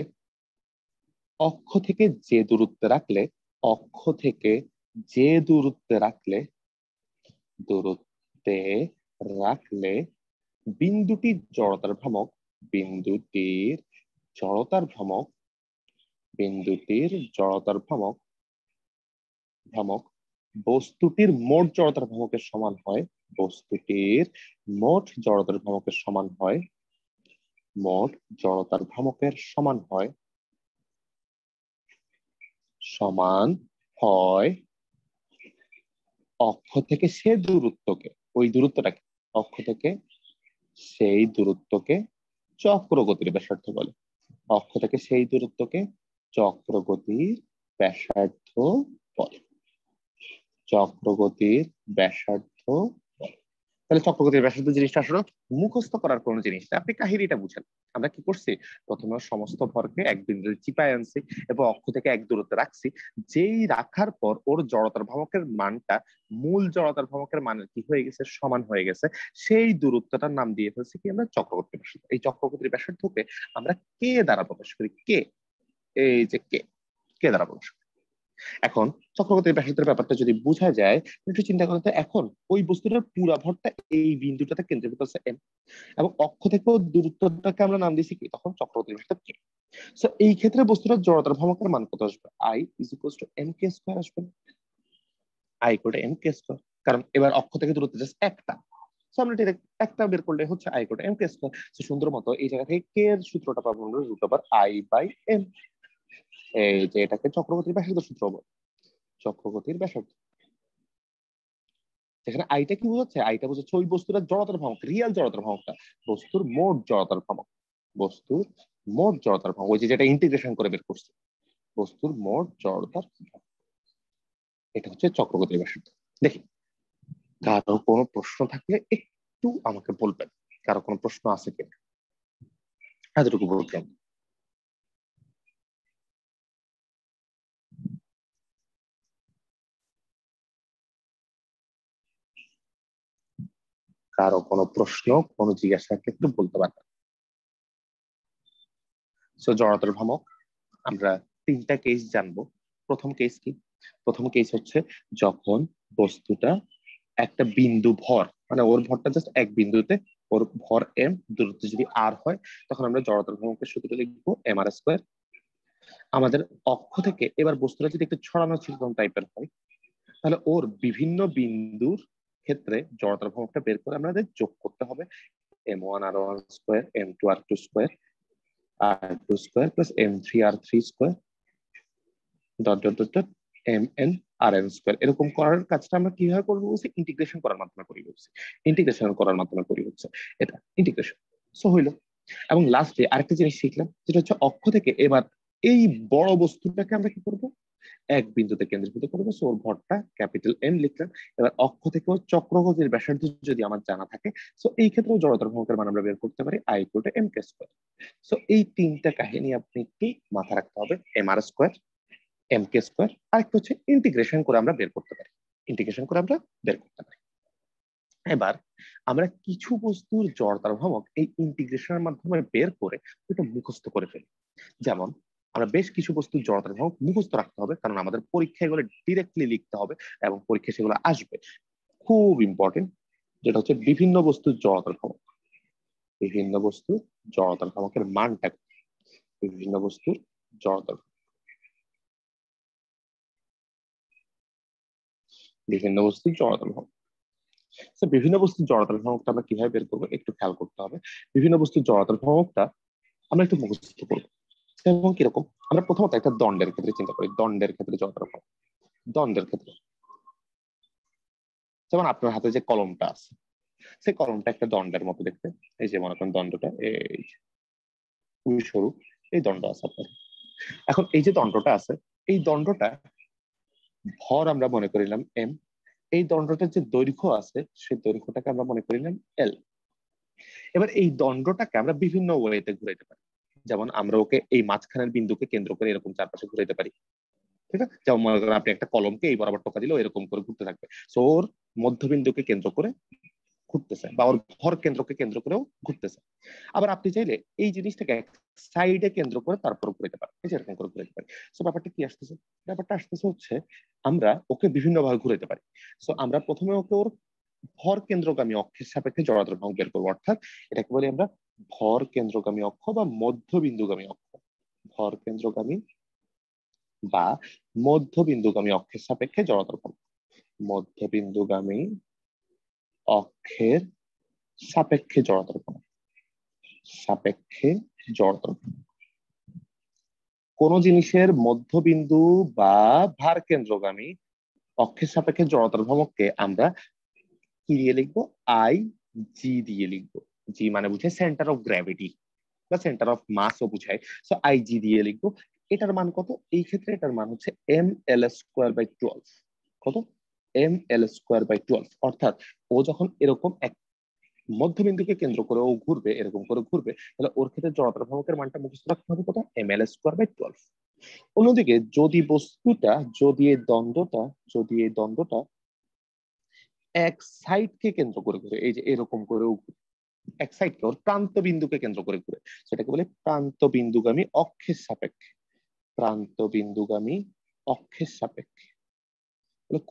অক্ষ থেকে যে দূরত্বে রাখলে অক্ষ থেকে যে দূরত্বে রাখলে দূরত্বে রাখলে বিন্দুটির জড়তার ভ্রামক বিন্দুটির জড়তার ভ্রামক বিন্দুটির জড়তার ভ্রামক ভ্রামক বস্তুটির মোট জড়তার ভ্রামকের সমান হয় বস্তুটির মোট জড়তার ভ্রামকের সমান হয় মোট জড়তার ভ্রামকের সমান হয় সমান হয় অক্ষ থেকে সে দূরত্বকে ওই দূরত্বটাকে অক্ষ থেকে সেই দূরত্বকে চক্রগতির ব্যাসার্থ বলে অক্ষ থেকে সেই দূরত্বকে চক্রগতির ব্যাসার্থ বলে চক্রগতির ব্যাসার্থ তাহলে চক্রগতির ব্যাসার্ধ জিনিসটা আসলে মুখস্থ করার কোনো জিনিস না আপনি কাহিনীটা বুঝেন আমরা কি করছি প্রথমে সমস্ত ভরকে এক বিন্দুতে চিপায় আনছি এবং অক্ষ থেকে এক দূরত্বে রাখছি যেই রাখার পর ওর জড়তার ভাবকের মানটা মূল জড়তার ভাবকের মানের কি হয়ে গেছে সমান হয়ে গেছে সেই দূরত্বটার নাম দিয়ে ফেলছি কি আমরা চক্রবর্তী ব্যাসার্ধ এই চক্রবর্তীর ব্যাসার্ধকে আমরা কে দ্বারা প্রকাশ করি কে এই যে কে কে দ্বারা প্রকাশ করি এখন চক্রগতির ব্যাসার্ধের ব্যাপারটা যদি বোঝা যায় একটু চিন্তা করেন তো এখন ওই বস্তুটার পুরা ভরটা এই বিন্দুটাতে কেন্দ্রীভূত আছে এম এবং অক্ষ থেকে দূরত্বটাকে আমরা নাম দিয়েছি কি তখন চক্রগতির ব্যাসার্ধ কে সো এই ক্ষেত্রে বস্তুটার জড়তার ভ্রামকের মান কত আসবে I is equal to M K square আসবে I equal to M K square কারণ এবার অক্ষ থেকে দূরত্ব জাস্ট একটা আমরা ডিরেক্ট একটা বের করলে হচ্ছে আই কোটা এম কে স্কোয়ার সুন্দর মতো এই জায়গা থেকে কে সূত্রটা পাবো আমরা root over I by M এই যে এটাকে চক্রবর্তীর ব্যাসার্ধ সূত্র বলে চক্রবর্তীর ব্যাসার্ধ সেখানে আইটা কি বোঝাচ্ছে আইটা বোঝাচ্ছে ওই বস্তুটা জড়তার ভ্রামক রিয়াল জড়তার ভ্রামকটা বস্তুর মোট জড়তার ভ্রামক বস্তুর মোট জড়তার ভ্রামক ওই যে যেটা ইন্টিগ্রেশন করে বের করছে বস্তুর মোট জড়তার এটা হচ্ছে চক্রগতির ব্যাসার্ধ দেখি কারো কোনো প্রশ্ন থাকলে একটু আমাকে বলবেন কারো কোনো প্রশ্ন আছে কিনা এতটুকু বলবেন কারো কোনো প্রশ্ন কোনো জিজ্ঞাসার ক্ষেত্রে বলতে পারবেন সো জড়তার ভ্রমক আমরা তিনটা কেস জানবো প্রথম কেস কি প্রথম কেস হচ্ছে যখন বস্তুটা একটা বিন্দু ভর মানে ওর ভরটা জাস্ট এক বিন্দুতে ওর ভর এম দূরত্ব যদি আর হয় তখন আমরা জড়তার ভ্রামকের সূত্র লিখব এম আর স্কোয়ার আমাদের অক্ষ থেকে এবার বস্তুটা যদি একটু ছড়ানো ছিলকম টাইপের হয় তাহলে ওর বিভিন্ন বিন্দুর ক্ষেত্রে জড়তার প্রভাবটা বের করে আমাদের যোগ করতে হবে M one R one square M two R two square R two square plus M three R three square dot dot dot dot M N R N square এরকম করার কাজটা আমরা কিভাবে করবো বলছি ইন্টিগ্রেশন করার মাধ্যমে করি বলছি ইন্টিগ্রেশন করার মাধ্যমে করি হচ্ছে এটা ইন্টিগ্রেশন সো হইলো এবং লাস্টে আরেকটা জিনিস শিখলাম যেটা হচ্ছে অক্ষ থেকে এবার এই বড় বস্তুটাকে আমরা কি করবো এক বিন্দুতে কেন্দ্রীভূত করবে সো ওর ভরটা ক্যাপিটাল এম লিখলাম এবার অক্ষ থেকে চক্রগতির ব্যাসার্ধ যদি আমার জানা থাকে সো এই ক্ষেত্রেও জড়তার ভূমিকার মান আমরা বের করতে পারি I equal to M K square so এই তিনটা কাহিনী আপনি একটু মাথা রাখতে হবে M R square M K square আর হচ্ছে ইন্টিগ্রেশন করে আমরা বের করতে পারি ইন্টিগ্রেশন করে আমরা বের করতে পারি এবার আমরা কিছু বস্তুর জড়তার ভ্রামক এই ইন্টিগ্রেশনের মাধ্যমে বের করে ওটা মুখস্থ করে ফেলি যেমন আমরা বেশ কিছু বস্তু জড়তা হোক মুখস্থ রাখতে হবে কারণ আমাদের পরীক্ষা এগুলো ডিরেক্টলি লিখতে হবে এবং পরীক্ষায় সেগুলো আসবে খুব ইম্পর্টেন্ট যেটা হচ্ছে বিভিন্ন বস্তুর জড়তার ধমক বিভিন্ন বস্তু জড়তার ধমকের মানটা বিভিন্ন বস্তুর জড়তার বিভিন্ন বস্তু জড়তার ক্ষমক বিভিন্ন বস্তু জড়তার ভ্রমকটা আমরা কিভাবে বের করবো একটু খেয়াল করতে হবে বিভিন্ন বস্তু জড়তার ভ্রমকটা আমরা একটু মুখস্থ করবো এবং কিরকম আমরা প্রথমত একটা দণ্ডের ক্ষেত্রে চিন্তা করি দণ্ডের ক্ষেত্রে যতরকম দণ্ডের ক্ষেত্রে যেমন আপনার হাতে যে কলমটা আছে সেই কলমটা একটা দণ্ডের মতো দেখতে এই যে মনে করেন দণ্ডটা এই খুবই সরু এই দণ্ড আছে আপনার এখন এই যে দণ্ডটা আছে এই দণ্ডটা ভর আমরা মনে করিলাম এম এই দণ্ডটার যে দৈর্ঘ্য আছে সেই দৈর্ঘ্যটাকে আমরা মনে করিলাম এল এবার এই দণ্ডটাকে আমরা বিভিন্ন ওয়েতে ঘুরাইতে পারি যেমন আমরা ওকে এই মাঝখানের বিন্দুকে কেন্দ্র করে এরকম চারপাশে ঘুরাইতে পারি ঠিক আছে যেমন মনে করেন আপনি একটা কলমকে এই বরাবর টোকা দিলে এরকম করে ঘুরতে থাকবে সো ওর মধ্যবিন্দুকে কেন্দ্র করে ঘুরতেছে বা ওর ঘর কেন্দ্রকে কেন্দ্র করেও ঘুরতেছে আবার আপনি চাইলে এই জিনিসটাকে সাইডে কেন্দ্র করে তারপর ঘুরে পারে এই এরকম করে ঘুরে পারে সো ব্যাপারটা কি আসতেছে ব্যাপারটা আসতেছে হচ্ছে আমরা ওকে বিভিন্নভাবে ঘুরাইতে পারি সো আমরা প্রথমে ওকে ওর ভর কেন্দ্রগামী অক্ষের সাপেক্ষে জড়াতর ভাঙ বের করবো অর্থাৎ এটাকে বলি আমরা ভর কেন্দ্রগামী অক্ষ বা মধ্যবিন্দুগামী অক্ষ ভর কেন্দ্রগামী বা মধ্যবিন্দুগামী অক্ষের সাপেক্ষে জড়াতর ভাঙ মধ্যবিন্দুগামী অক্ষের সাপেক্ষে জড়াতর ভাঙ সাপেক্ষে জড়াতর কোন জিনিসের মধ্যবিন্দু বা ভার কেন্দ্রগামী অক্ষের সাপেক্ষে জড়তার ভ্রমককে আমরা কি দিয়ে লিখবো আই জি দিয়ে লিখবো জি মানে বুঝে সেন্টার অফ গ্র্যাভিটি বা সেন্টার অফ মাস ও বুঝায় সো আই জি দিয়ে লিখবো এটার মান কত এই ক্ষেত্রে এটার মান হচ্ছে M L square by twelve কত M L square by twelve অর্থাৎ ও যখন এরকম এক মধ্যবিন্দুকে কেন্দ্র করে ও ঘুরবে এরকম করে ঘুরবে তাহলে ওর ক্ষেত্রে জড়তার ভ্রামকের মানটা মুখস্থ রাখতে হবে কত M L square by twelve অন্যদিকে যদি বস্তুটা যদি এই দ্বন্দ্বটা যদি এই দ্বন্দ্বটা এক সাইডকে কেন্দ্র করে ঘুরে এই যে এরকম করে এক সাইডকে ওর প্রান্ত বিন্দুকে কেন্দ্র করে ঘুরে সেটাকে বলে প্রান্ত বিন্দুগামী অক্ষের সাপেক্ষে প্রান্ত বিন্দুগামী অক্ষের সাপেক্ষে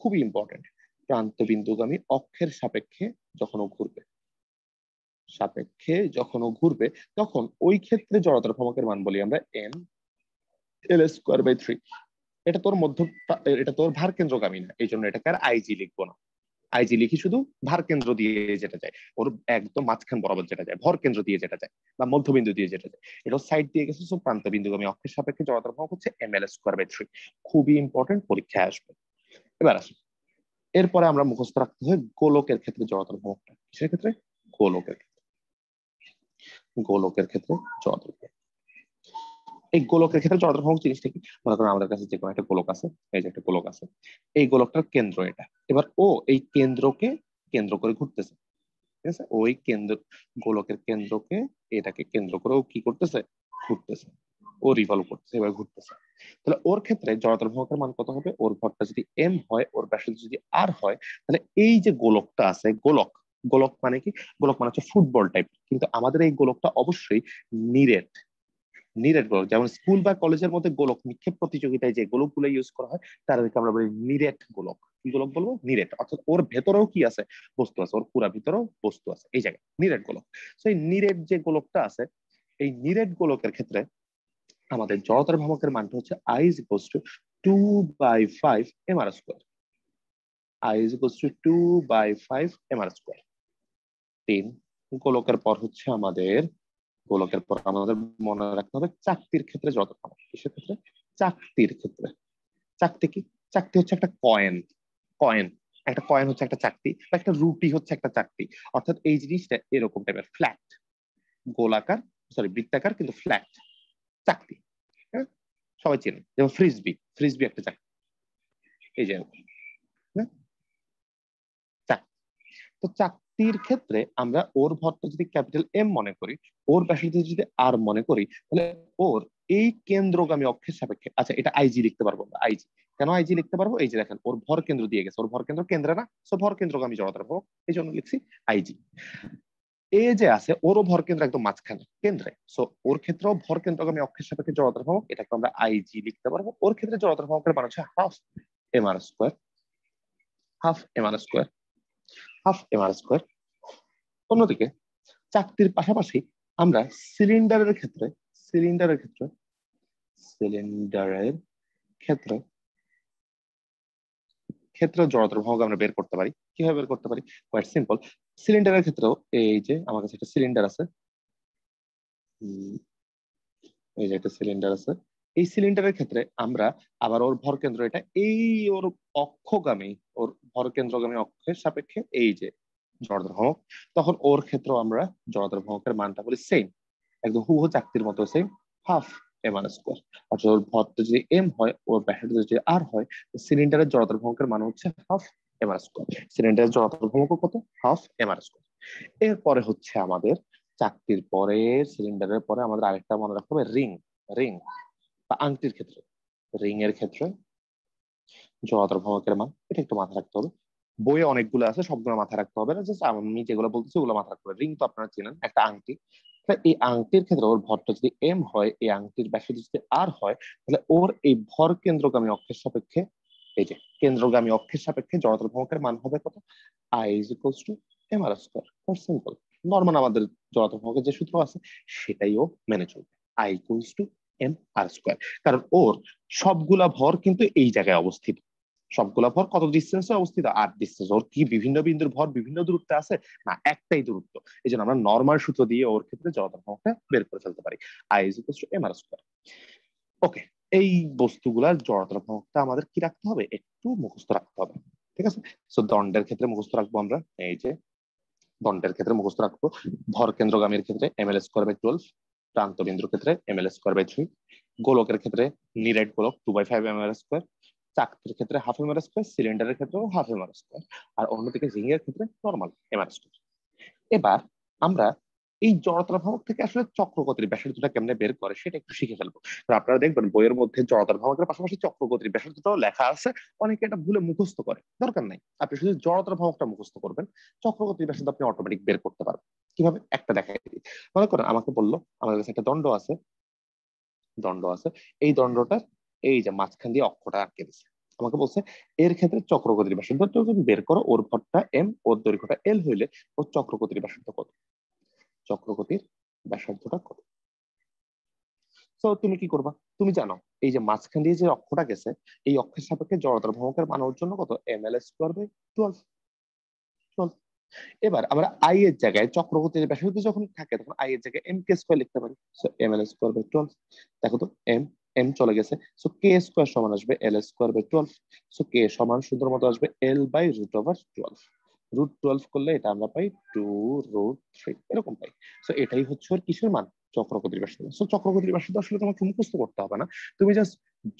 খুবই ইম্পর্টেন্ট প্রান্ত বিন্দুগামী অক্ষের সাপেক্ষে যখন ও ঘুরবে সাপেক্ষে যখন ও ঘুরবে তখন ওই ক্ষেত্রে জড়তার ভ্রমকের মান বলি আমরা M L square by three এটা তোর মধ্য এটা তোর ভার কেন্দ্রগামী না এই জন্য এটাকে আর আইজি লিখবো না আইজি লিখি শুধু ভার কেন্দ্র দিয়ে যেটা যায় ওর একদম মাঝখান বরাবর যেটা যায় ভর কেন্দ্র দিয়ে যেটা যায় বা মধ্যবিন্দু দিয়ে যেটা যায় এটা সাইড দিয়ে গেছে প্রান্ত বিন্দু আমি অক্ষের সাপেক্ষে জড়তার ভাব হচ্ছে M L square by three খুবই ইম্পর্টেন্ট পরীক্ষায় আসবে এবার আসুন এরপরে আমরা মুখস্থ রাখতে হয় গোলকের ক্ষেত্রে জড়তার ভাবটা কিসের ক্ষেত্রে গোলকের ক্ষেত্রে গোলকের ক্ষেত্রে জড়তার ভাব এই গোলকের ক্ষেত্রে জড়তাভ্রামক জিনিসটা কি মনে করেন আমাদের কাছে যে কোনো একটা গোলক আছে এই যে একটা গোলক আছে এই গোলকটার কেন্দ্র এটা এবার ও এই কেন্দ্রকে কেন্দ্র করে ঘুরতেছে ঠিক আছে ওই কেন্দ্র গোলকের কেন্দ্রকে এটাকে কেন্দ্র করে ও কি করতেছে ঘুরতেছে ও রিভলভ করতেছে এবার ঘুরতেছে তাহলে ওর ক্ষেত্রে জড়তার ভূমিকার মান কত হবে ওর ভরটা যদি এম হয় ওর ব্যাসার্ধ যদি আর হয় তাহলে এই যে গোলকটা আছে গোলক গোলক মানে কি গোলক মানে হচ্ছে ফুটবল টাইপ কিন্তু আমাদের এই গোলকটা অবশ্যই নিরেট নিরেট গোলক যেমন স্কুল বা কলেজের মধ্যে গোলক নিক্ষেপ প্রতিযোগিতায় যে গোলকগুলো ইউজ করা হয় তাদেরকে আমরা বলি নিরেট গোলক কি গোলক বলবো নিরেট অর্থাৎ ওর ভেতরেও কি আছে বস্তু আছে ওর পুরা ভিতরেও বস্তু আছে এই জায়গায় নিরেট গোলক সেই এই নিরেট যে গোলকটা আছে এই নিরেট গোলকের ক্ষেত্রে আমাদের জড়তার ভাবকের মানটা হচ্ছে I is equals to two by five M R square I is equals to two by five M R square তিন গোলকের পর হচ্ছে আমাদের গোলকের পর আমাদের মনে রাখতে হবে চাকতির ক্ষেত্রে যত সেক্ষেত্রে চাকতির ক্ষেত্রে চাকতি কি চাকতি হচ্ছে একটা কয়েন কয়েন একটা কয়েন হচ্ছে একটা চাকতি বা একটা রুটি হচ্ছে একটা চাকতি অর্থাৎ এই জিনিসটা এরকম টাইপের ফ্ল্যাট গোলাকার সরি বৃত্তাকার কিন্তু ফ্ল্যাট চাকতি হ্যাঁ? সবাই চেনে যেমন ফ্রিজবি ফ্রিজবি একটা চাকতি এই যে হ্যাঁ? তো চাক তীর ক্ষেত্রে আমরা ওর ভরটা যদি ক্যাপিটাল এম মনে করি ওর ব্যাসার্ধ যদি আর মনে করি তাহলে ওর এই কেন্দ্রগামী অক্ষের সাপেক্ষে আচ্ছা এটা আইজি লিখতে পারবো আইজি কেন আইজি লিখতে পারবো এই যে দেখেন ওর ভর কেন্দ্র দিয়ে গেছে ওর ভর কেন্দ্র কেন্দ্রে না সো ভর কেন্দ্রগামী জড়তার ভোগ এই জন্য লিখছি আইজি এ যে আছে ওরও ভর কেন্দ্র একদম মাঝখানে কেন্দ্রে সো ওর ক্ষেত্রেও ভর কেন্দ্রগামী অক্ষের সাপেক্ষে জড়তার ভ্রামক এটাকে আমরা আইজি লিখতে পারবো ওর ক্ষেত্রে জড়তার ভ্রামকের মানুষ হচ্ছে half M R square half M R square half M R square অন্যদিকে চাকতির পাশাপাশি আমরা সিলিন্ডারের ক্ষেত্রে সিলিন্ডারের ক্ষেত্রে সিলিন্ডারের ক্ষেত্রে ক্ষেত্র জড়তার ভগ আমরা বের করতে পারি কিভাবে বের করতে পারি কোয়াইট সিম্পল সিলিন্ডারের ক্ষেত্রেও এই যে আমার কাছে একটা সিলিন্ডার আছে এই যে একটা সিলিন্ডার আছে এই সিলিন্ডারের ক্ষেত্রে আমরা আবার ওর ভর কেন্দ্র এটা এই ওর অক্ষগামী ওর ভর কেন্দ্রগামী অক্ষের সাপেক্ষে এই যে জড়দার ভ্রমক তখন ওর ক্ষেত্রেও আমরা জড়দার ভ্রমকের মানটা বলি সেম একদম হুহু চাকতির মতো same half M R square অর্থাৎ ওর ভরটা যদি এম হয় ওর ব্যাসার্ধ যদি আর হয় সিলিন্ডারের জড়তার ভ্রমকের মান হচ্ছে হাফ এম আর স্কোয়ার সিলিন্ডারের জড়তার ভ্রমক কত হাফ এম আর স্কোয়ার এরপরে হচ্ছে আমাদের চাকতির পরে সিলিন্ডারের পরে আমাদের আরেকটা মনে রাখতে হবে রিং রিং বা আংটির ক্ষেত্রে রিং এর ক্ষেত্রে জোয়াদার ভবকের মান এটা একটু মাথায় রাখতে হবে বইয়ে অনেকগুলো আছে সবগুলো মাথায় রাখতে হবে না জাস্ট আমি যেগুলো বলতেছি ওগুলো মাথায় রাখতে হবে রিং তো আপনারা চেনেন একটা আংটি এই আংটির ক্ষেত্রে ওর ভরটা যদি এম হয় এই আংটির ব্যাসটা যদি আর হয় তাহলে ওর এই ভর কেন্দ্রগামী অক্ষের সাপেক্ষে এই যে কেন্দ্রগামী অক্ষের সাপেক্ষে জড়তর ভবকের মান হবে কত I is equals to M R square simple normal আমাদের জড়তর ভবকের যে সূত্র আছে সেটাইও মেনে চলবে I equals to M R square কারণ ওর সবগুলা ভর কিন্তু এই জায়গায় অবস্থিত সবগুলা ভর কত ডিস্টেন্সে অবস্থিত আর ডিস্টেন্স ওর কি বিভিন্ন বিন্দুর ভর বিভিন্ন দূরত্বে আছে না একটাই দূরত্ব এই জন্য আমরা নর্মাল সূত্র দিয়ে ওর ক্ষেত্রে জড়তার ভরটা বের করে ফেলতে পারি I is equal to M R square okay এই বস্তুগুলার জড়তার ভরটা আমাদের কি রাখতে হবে একটু মুখস্থ রাখতে হবে ঠিক আছে সো দণ্ডের ক্ষেত্রে মুখস্থ রাখবো আমরা এই যে দণ্ডের ক্ষেত্রে মুখস্থ রাখবো ভর কেন্দ্রগামীর ক্ষেত্রে M L square by twelve প্রান্ত বিন্দুর ক্ষেত্রে M L square by three গোলকের ক্ষেত্রে নিরাইট গোলক two by five M L square চাকতির ক্ষেত্রে হাফ এম আর স্কোয়ার সিলিন্ডারের ক্ষেত্রেও হাফ এম আর স্কোয়ার আর অন্যদিকে জিঙ্গের ক্ষেত্রে নর্মাল এম আর স্কোয়ার এবার আমরা এই জড়তার ভাবক থেকে আসলে চক্রগতির ব্যাসার্ধটা কেমনে বের করে সেটা একটু শিখে ফেলবো আপনারা দেখবেন বইয়ের মধ্যে জড়তার ভাবকের পাশাপাশি চক্রগতির ব্যাসার্ধটাও লেখা আছে অনেকে এটা ভুলে মুখস্থ করে দরকার নাই আপনি শুধু জড়তার ভাবকটা মুখস্থ করবেন চক্রগতির ব্যাসার্ধ আপনি অটোমেটিক বের করতে পারবেন কিভাবে একটা দেখাই দিই মনে করেন আমাকে বললো আমার কাছে একটা দণ্ড আছে দণ্ড আছে এই দণ্ডটার এই যে মাঝখান দিয়ে অক্ষটা আটকে দিচ্ছে আমাকে বলছে এর ক্ষেত্রে চক্রগতির ব্যাসার্ধ বের করো ওর ভরটা এম ওর দৈর্ঘ্যটা এল হইলে ওর চক্রগতির ব্যাসার্ধ কত চক্রগতির ব্যাসার্ধটা কত তো তুমি কি করবা তুমি জানো এই যে মাঝখান দিয়ে যে অক্ষটা গেছে এই অক্ষের সাপেক্ষে জড়তার ভ্রমকের মান জন্য কত এম এল স্কোয়ার টুয়েলভ এবার আমরা আই এর জায়গায় চক্রগতির ব্যাসার্ধ যখন থাকে তখন আই এর জায়গায় এম কে স্কোয়ার লিখতে পারি M L square by twelve দেখো তো এম এম চলে গেছে সো কে স্কোয়ার সমান আসবে L square by twelve so K সমান সুন্দর মতো আসবে L by root over twelve root twelve করলে এটা আমরা পাই টু রুট থ্রি এরকম পাই সো এটাই হচ্ছে ওর কিসের মান চক্রগতির ব্যাসার্ধ সো চক্রগতির ব্যাসার্ধ আসলে তোমাকে মুখস্থ করতে হবে না তুমি জাস্ট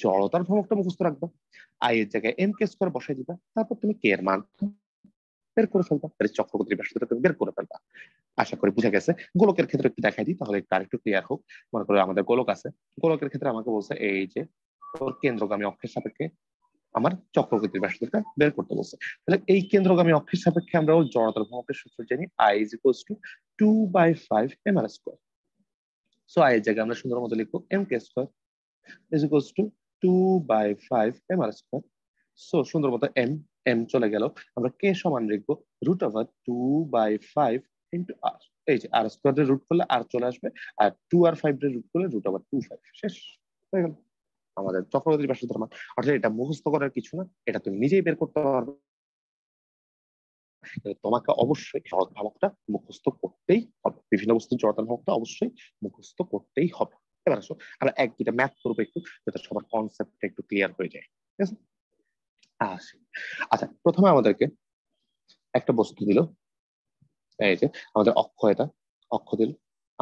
জড়তার ভ্রমকটা মুখস্থ রাখবে আই এর জায়গায় এম কে স্কোয়ার বসাই দিবা তারপর তুমি কে এর মান বের করে ফেলবা তাহলে চক্রগতির ব্যাসার্ধটা তুমি বের করে ফেলবা আশা করি বুঝা গেছে গোলকের ক্ষেত্রে একটু দেখাই দিই তাহলে একটু আরেকটু ক্লিয়ার হোক মনে করো আমাদের গোলক আছে গোলকের ক্ষেত্রে আমাকে বলছে এই যে ওর কেন্দ্রগামী অক্ষের সাপেক্ষে আমার চক্রবৃত্তির ব্যাসার্ধটা বের করতে বলছে তাহলে এই কেন্দ্রগামী অক্ষের সাপেক্ষে আমরা জড়তার ভ্রমকের সূত্র জানি I is equals to two by five M R square so I এর জায়গায় আমরা সুন্দর মতো লিখবো M K square is equals to two by five M R square so সুন্দর মতো এম এম চলে গেল আমরা কে সমান লিখবো root over two by five into R এই যে আর স্কোয়ার রুট করলে আর চলে আসবে আর টু আর ফাইভ রুট করলে রুট ওভার টু ফাইভ শেষ হয়ে গেল আমাদের চক্রবর্তী বাসু রহমান অর্থাৎ এটা মুখস্থ করার কিছু না এটা তুমি নিজেই বের করতে পারবে তোমাকে অবশ্যই ভাবকটা মুখস্থ করতেই হবে বিভিন্ন বস্তু জড়তান ভাবকটা অবশ্যই মুখস্থ করতেই হবে এবার আসো আমরা এক দুটা ম্যাথ করবো একটু যাতে সবার কনসেপ্টটা একটু ক্লিয়ার হয়ে যায় ঠিক আছে আচ্ছা প্রথমে আমাদেরকে একটা বস্তু দিল এই যে আমাদের অক্ষ এটা অক্ষ দিল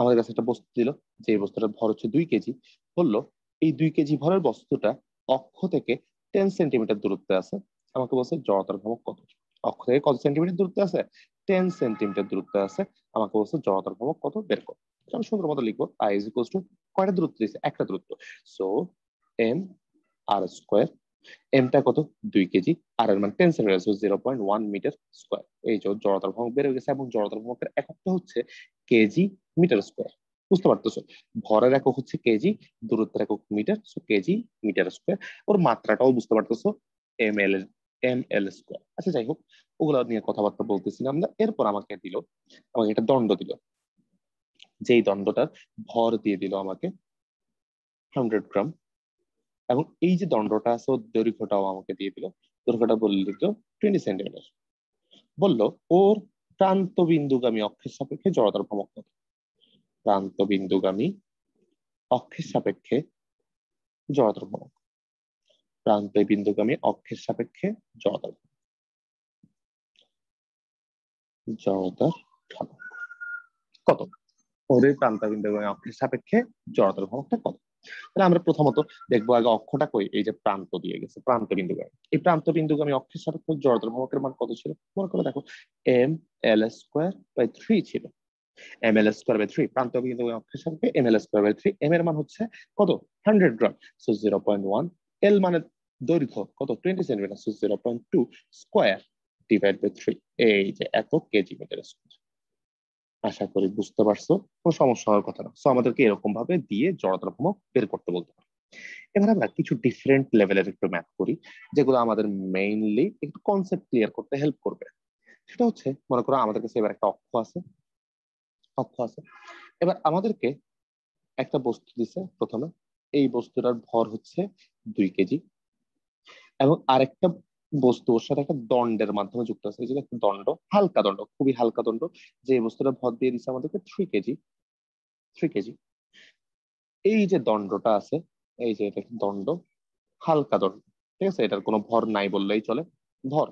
আমাদের কাছে একটা বস্তু দিল যে বস্তুটার ভর হচ্ছে দুই কেজি বললো এই দুই কেজি ভরের বস্তুটা অক্ষ থেকে টেন সেন্টিমিটার দূরত্বে আছে আমাকে বলছে জড়তার ভ্রামক কত অক্ষ থেকে কত সেন্টিমিটার দূরত্বে আছে টেন সেন্টিমিটার দূরত্বে আছে আমাকে বলছে জড়তার ভ্রামক কত বের কর আমি সুন্দর মতো লিখবো আই ইজ ইকুয়াল টু কয়টা দূরত্ব দিয়েছে একটা দূরত্ব সো এম আর স্কোয়ার এমটা কত দুই কেজি আর এর মানে ten centimetre zero point one metre square এই যে জড়তার ভ্রামক বের হয়ে গেছে এবং জড়তার ভ্রামকের এককটা হচ্ছে কেজি মিটার স্কোয়ার বুঝতে পারতেছো ভরের একক হচ্ছে কেজি দূরত্বের একক metre so KG metre square ওর মাত্রাটাও বুঝতে পারতেছো M L M L square আচ্ছা যাই হোক ওগুলো নিয়ে কথাবার্তা বলতেছিলাম না এরপর আমাকে দিল আমাকে একটা দণ্ড দিল যেই দণ্ডটার ভর দিয়ে দিল আমাকে হান্ড্রেড গ্রাম এবং এই যে দণ্ডটা আছে ওর দৈর্ঘ্যটাও আমাকে দিয়ে দিল দৈর্ঘ্যটা বলে লিখলো টোয়েন্টি সেন্টিমিটার বললো ওর প্রান্ত বিন্দুগামী অক্ষের সাপেক্ষে জড়তার ভ্রমক কত প্রান্ত বিন্দুগামী অক্ষের সাপেক্ষে জড়দ্রভ্যমান প্রান্ত বিন্দুগামী অক্ষের সাপেক্ষে জড়তার জড়তার কত ওদের প্রান্ত বিন্দুগামী অক্ষের সাপেক্ষে জড়তার ভ্রামকটা কত তাহলে আমরা প্রথমত দেখবো আগে অক্ষটা কই এই যে প্রান্ত দিয়ে গেছে প্রান্ত বিন্দুগামী এই প্রান্ত বিন্দুগামী অক্ষের সাপেক্ষে জড়তার ভ্রামকের মান কত ছিল মনে করে দেখো M L square by three ছিল এম এল বাই থ্রি প্রান্ত বিন্দু অক্ষের বাই থ্রি এর মান হচ্ছে কত hundred gram so zero point one L মানে দৈর্ঘ্য কত twenty centimetre so zero point two square divide by three এই যে কেজি মিটার স্কোয়ার আশা করি বুঝতে পারছো কোনো সমস্যা হওয়ার কথা না সো আমাদেরকে এরকম ভাবে দিয়ে জড়তার ভ্রমক বের করতে বলতে হবে এবার আমরা কিছু ডিফারেন্ট লেভেলের একটু ম্যাথ করি যেগুলো আমাদের মেইনলি একটু কনসেপ্ট ক্লিয়ার করতে হেল্প করবে সেটা হচ্ছে মনে করো আমাদের কাছে এবার একটা অক্ষ আছে তথ্য আছে এবার আমাদেরকে একটা বস্তু দিছে প্রথমে এই বস্তুটার ভর হচ্ছে দুই কেজি এবং আরেকটা বস্তু ওর সাথে একটা দণ্ডের মাধ্যমে যুক্ত আছে এই যে একটা দণ্ড হালকা দণ্ড খুবই হালকা দণ্ড যে বস্তুটা ভর দিয়ে দিচ্ছে আমাদেরকে থ্রি কেজি থ্রি কেজি এই যে দণ্ডটা আছে এই যে এটা দণ্ড হালকা দণ্ড ঠিক আছে এটার কোনো ভর নাই বললেই চলে ভর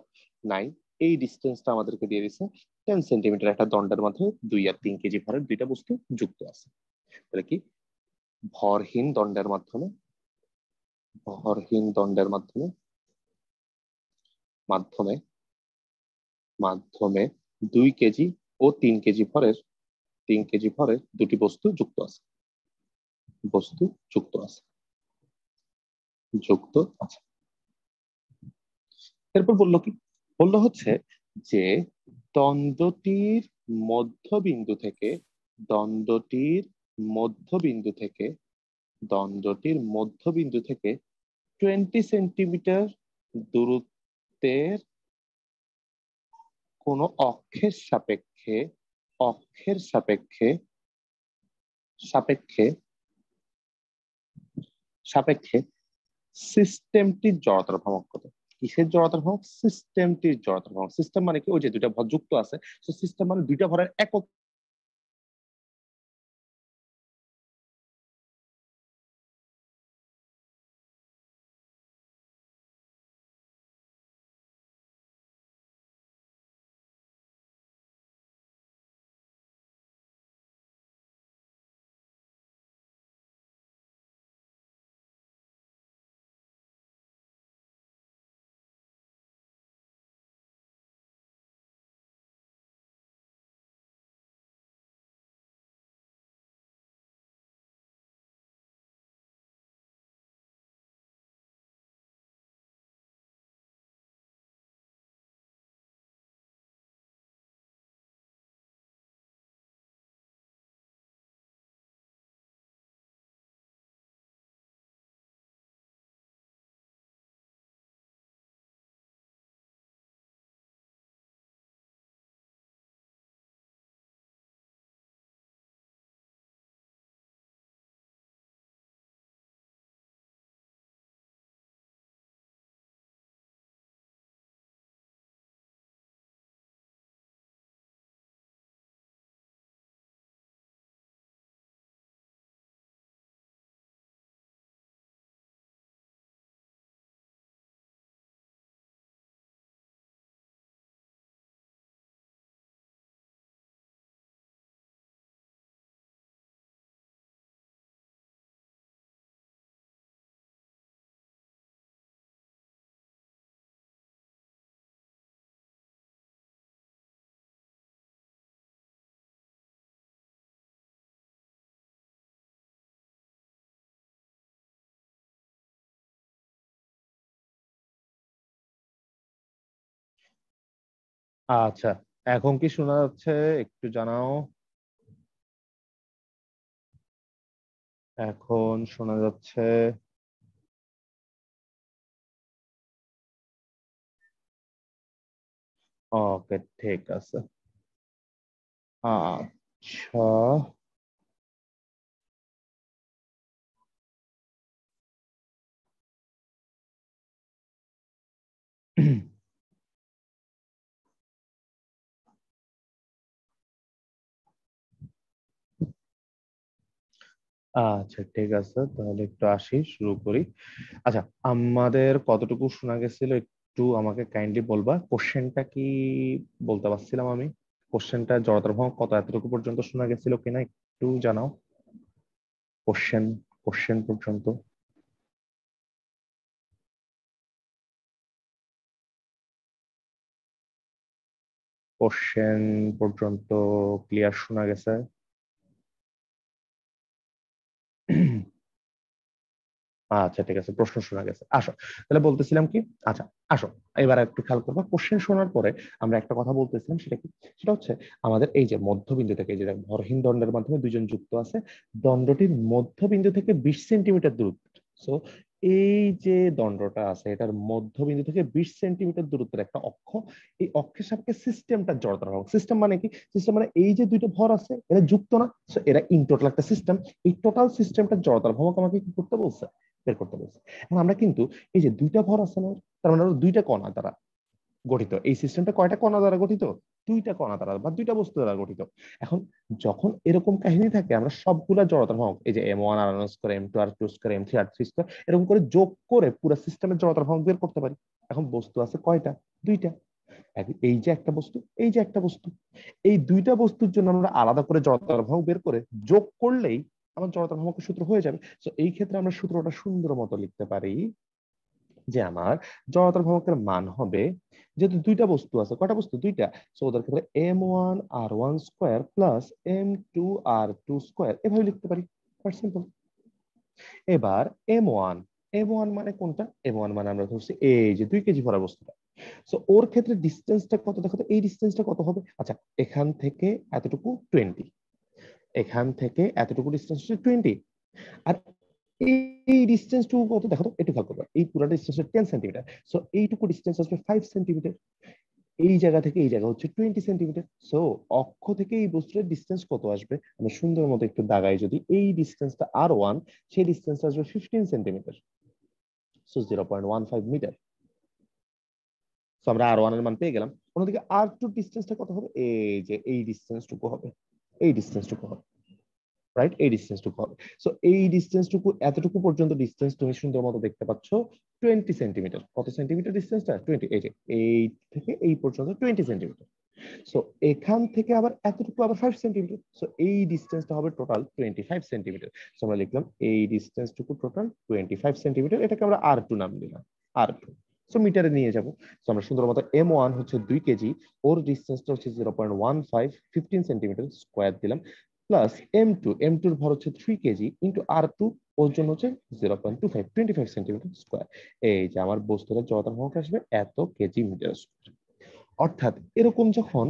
নাই এই ডিস্টেন্সটা আমাদেরকে দিয়ে দিছে টেন সেন্টিমিটার একটা দণ্ডের মধ্যে দুই আর তিন কেজি ভরের দুইটা বস্তু যুক্ত আছে তাহলে কি ভরহীন দণ্ডের মাধ্যমে ভরহীন দণ্ডের মাধ্যমে মাধ্যমে মাধ্যমে দুই কেজি ও তিন কেজি ভরের তিন কেজি ভরের দুটি বস্তু যুক্ত আছে বস্তু যুক্ত আছে যুক্ত আছে এরপর বললো কি বললো হচ্ছে যে দ্বন্দ্বটির মধ্যবিন্দু থেকে দ্বন্দ্বটির মধ্যবিন্দু থেকে দ্বন্দ্বটির মধ্যবিন্দু থেকে টোয়েন্টি সেন্টিমিটার দূরত্বের কোনো অক্ষের সাপেক্ষে অক্ষের সাপেক্ষে সাপেক্ষে সাপেক্ষে সিস্টেমটি জড়তার ভ্রমণ করে কিসের জড়তার ভ্রামক সিস্টেমটির জড়তার ভ্রামক সিস্টেম মানে কি ওই যে দুইটা ভর যুক্ত আছে তো সিস্টেম মানে দুইটা ভরের একক আচ্ছা এখন কি শোনা যাচ্ছে একটু জানাও এখন শোনা যাচ্ছে ওকে ঠিক আছে আচ্ছা mm আচ্ছা ঠিক আছে তাহলে একটু আসি শুরু করি আচ্ছা আমাদের কতটুকু শোনা গেছিল একটু আমাকে কাইন্ডলি বলবা কোশ্চেনটা কি বলতে পারছিলাম আমি কোশ্চেনটা জড়তার ভঙ্গ কত এতটুকু পর্যন্ত শোনা গেছিল কিনা একটু জানাও কোশ্চেন কোশ্চেন পর্যন্ত কোশ্চেন পর্যন্ত ক্লিয়ার শোনা গেছে আচ্ছা ঠিক আছে প্রশ্ন শোনা গেছে আসো তাহলে বলতেছিলাম কি আচ্ছা আসো এবার একটু খেয়াল করবো কোশ্চেন শোনার পরে আমরা একটা কথা বলতেছিলাম সেটা কি সেটা হচ্ছে আমাদের এই যে মধ্যবিন্দু থেকে যেটা ভরহীন দণ্ডের মাধ্যমে দুজন যুক্ত আছে দণ্ডটির মধ্যবিন্দু থেকে বিশ সেন্টিমিটার দূরত্ব সো এই যে দণ্ডটা আছে এটার মধ্যবিন্দু থেকে বিশ সেন্টিমিটার দূরত্বের একটা অক্ষ এই অক্ষের সাপেক্ষে সিস্টেমটা জড় ধরা হোক সিস্টেম মানে কি সিস্টেম মানে এই যে দুইটা ভর আছে এরা যুক্ত না এরা ইন টোটাল একটা সিস্টেম এই টোটাল সিস্টেমটা জড় ভবক আমাকে কি করতে বলছে বের করতে বলছে এখন আমরা কিন্তু এই যে দুইটা ভর আছে না তার মানে দুইটা কণা তারা গঠিত এই সিস্টেমটা কয়টা কণা দ্বারা গঠিত দুইটা কণা দ্বারা বা দুইটা বস্তু দ্বারা গঠিত এখন যখন এরকম কাহিনী থাকে আমরা সবগুলা জড়তার ভঙ্গ এই যে M one R one square M two R two square M three R three square এরকম করে যোগ করে পুরো সিস্টেমের জড়তার ভঙ্গ বের করতে পারি এখন বস্তু আছে কয়টা দুইটা এই যে একটা বস্তু এই যে একটা বস্তু এই দুইটা বস্তুর জন্য আমরা আলাদা করে জড়তার ভঙ্গ বের করে যোগ করলেই আমার জড়তার ভঙ্গ সূত্র হয়ে যাবে তো এই ক্ষেত্রে আমরা সূত্রটা সুন্দর মতো লিখতে পারি যে আমার জড়তার ভ্রামকের মান হবে যেহেতু দুইটা বস্তু আছে কয়টা বস্তু দুইটা সো ওদের ক্ষেত্রে M one R one square plus M two R two square এভাবে লিখতে পারি সিম্পল এবার এম ওয়ান এম ওয়ান মানে কোনটা এম ওয়ান মানে আমরা ধরছি এই যে দুই কেজি ভরা বস্তুটা সো ওর ক্ষেত্রে ডিস্টেন্সটা কত দেখো তো এই ডিস্টেন্সটা কত হবে আচ্ছা এখান থেকে এতটুকু টোয়েন্টি এখান থেকে এতটুকু ডিস্টেন্স হচ্ছে টোয়েন্টি আর এই টু কত দেখো একটু খেয়াল করবে এই পুরো ডিস্টেন্স টেন সেন্টিমিটার সো এইটুকু ডিস্টেন্স আসবে ফাইভ সেন্টিমিটার এই জায়গা থেকে এই জায়গা হচ্ছে টোয়েন্টি সেন্টিমিটার সো অক্ষ থেকে এই বস্তুটার ডিস্টেন্স কত আসবে আমি সুন্দর মতো একটু দাগাই যদি এই ডিস্টেন্সটা আর ওয়ান সেই ডিস্টেন্স আসবে fifteen centimetre so zero point one five metre so আমরা আর এর মান পেয়ে গেলাম অন্যদিকে আর টু ডিস্টেন্সটা কত হবে এই যে এই টুকু হবে এই টুকু হবে রাইট এই ডিস্টেন্সটুকু হবে সো এই ডিস্টেন্সটুকু এতটুকু পর্যন্ত ডিস্টেন্স তুমি সুন্দর মতো দেখতে পাচ্ছ টোয়েন্টি সেন্টিমিটার কত সেন্টিমিটার ডিস্টেন্সটা টোয়েন্টি এইট এই থেকে এই পর্যন্ত টোয়েন্টি সেন্টিমিটার সো এখান থেকে আবার এতটুকু আবার ফাইভ সেন্টিমিটার সো এই ডিস্টেন্সটা হবে total twenty five centimetre so আমরা লিখলাম এই ডিস্টেন্সটুকু টোটাল টোয়েন্টি ফাইভ সেন্টিমিটার এটাকে আমরা আর টু নাম দিলাম আর টু সো মিটারে নিয়ে যাবো সো আমরা সুন্দর মতো এম ওয়ান হচ্ছে দুই কেজি ওর ডিস্টেন্সটা হচ্ছে zero point one five fifteen centimetre square দিলাম প্লাস এম টু এম টুর ভর হচ্ছে three KG into R two জন্য হচ্ছে zero point two five twenty five centimetre square এই যে আমার বস্তুটা জড়তার ভর আসবে এত কেজি মিটার স্কোয়ার অর্থাৎ এরকম যখন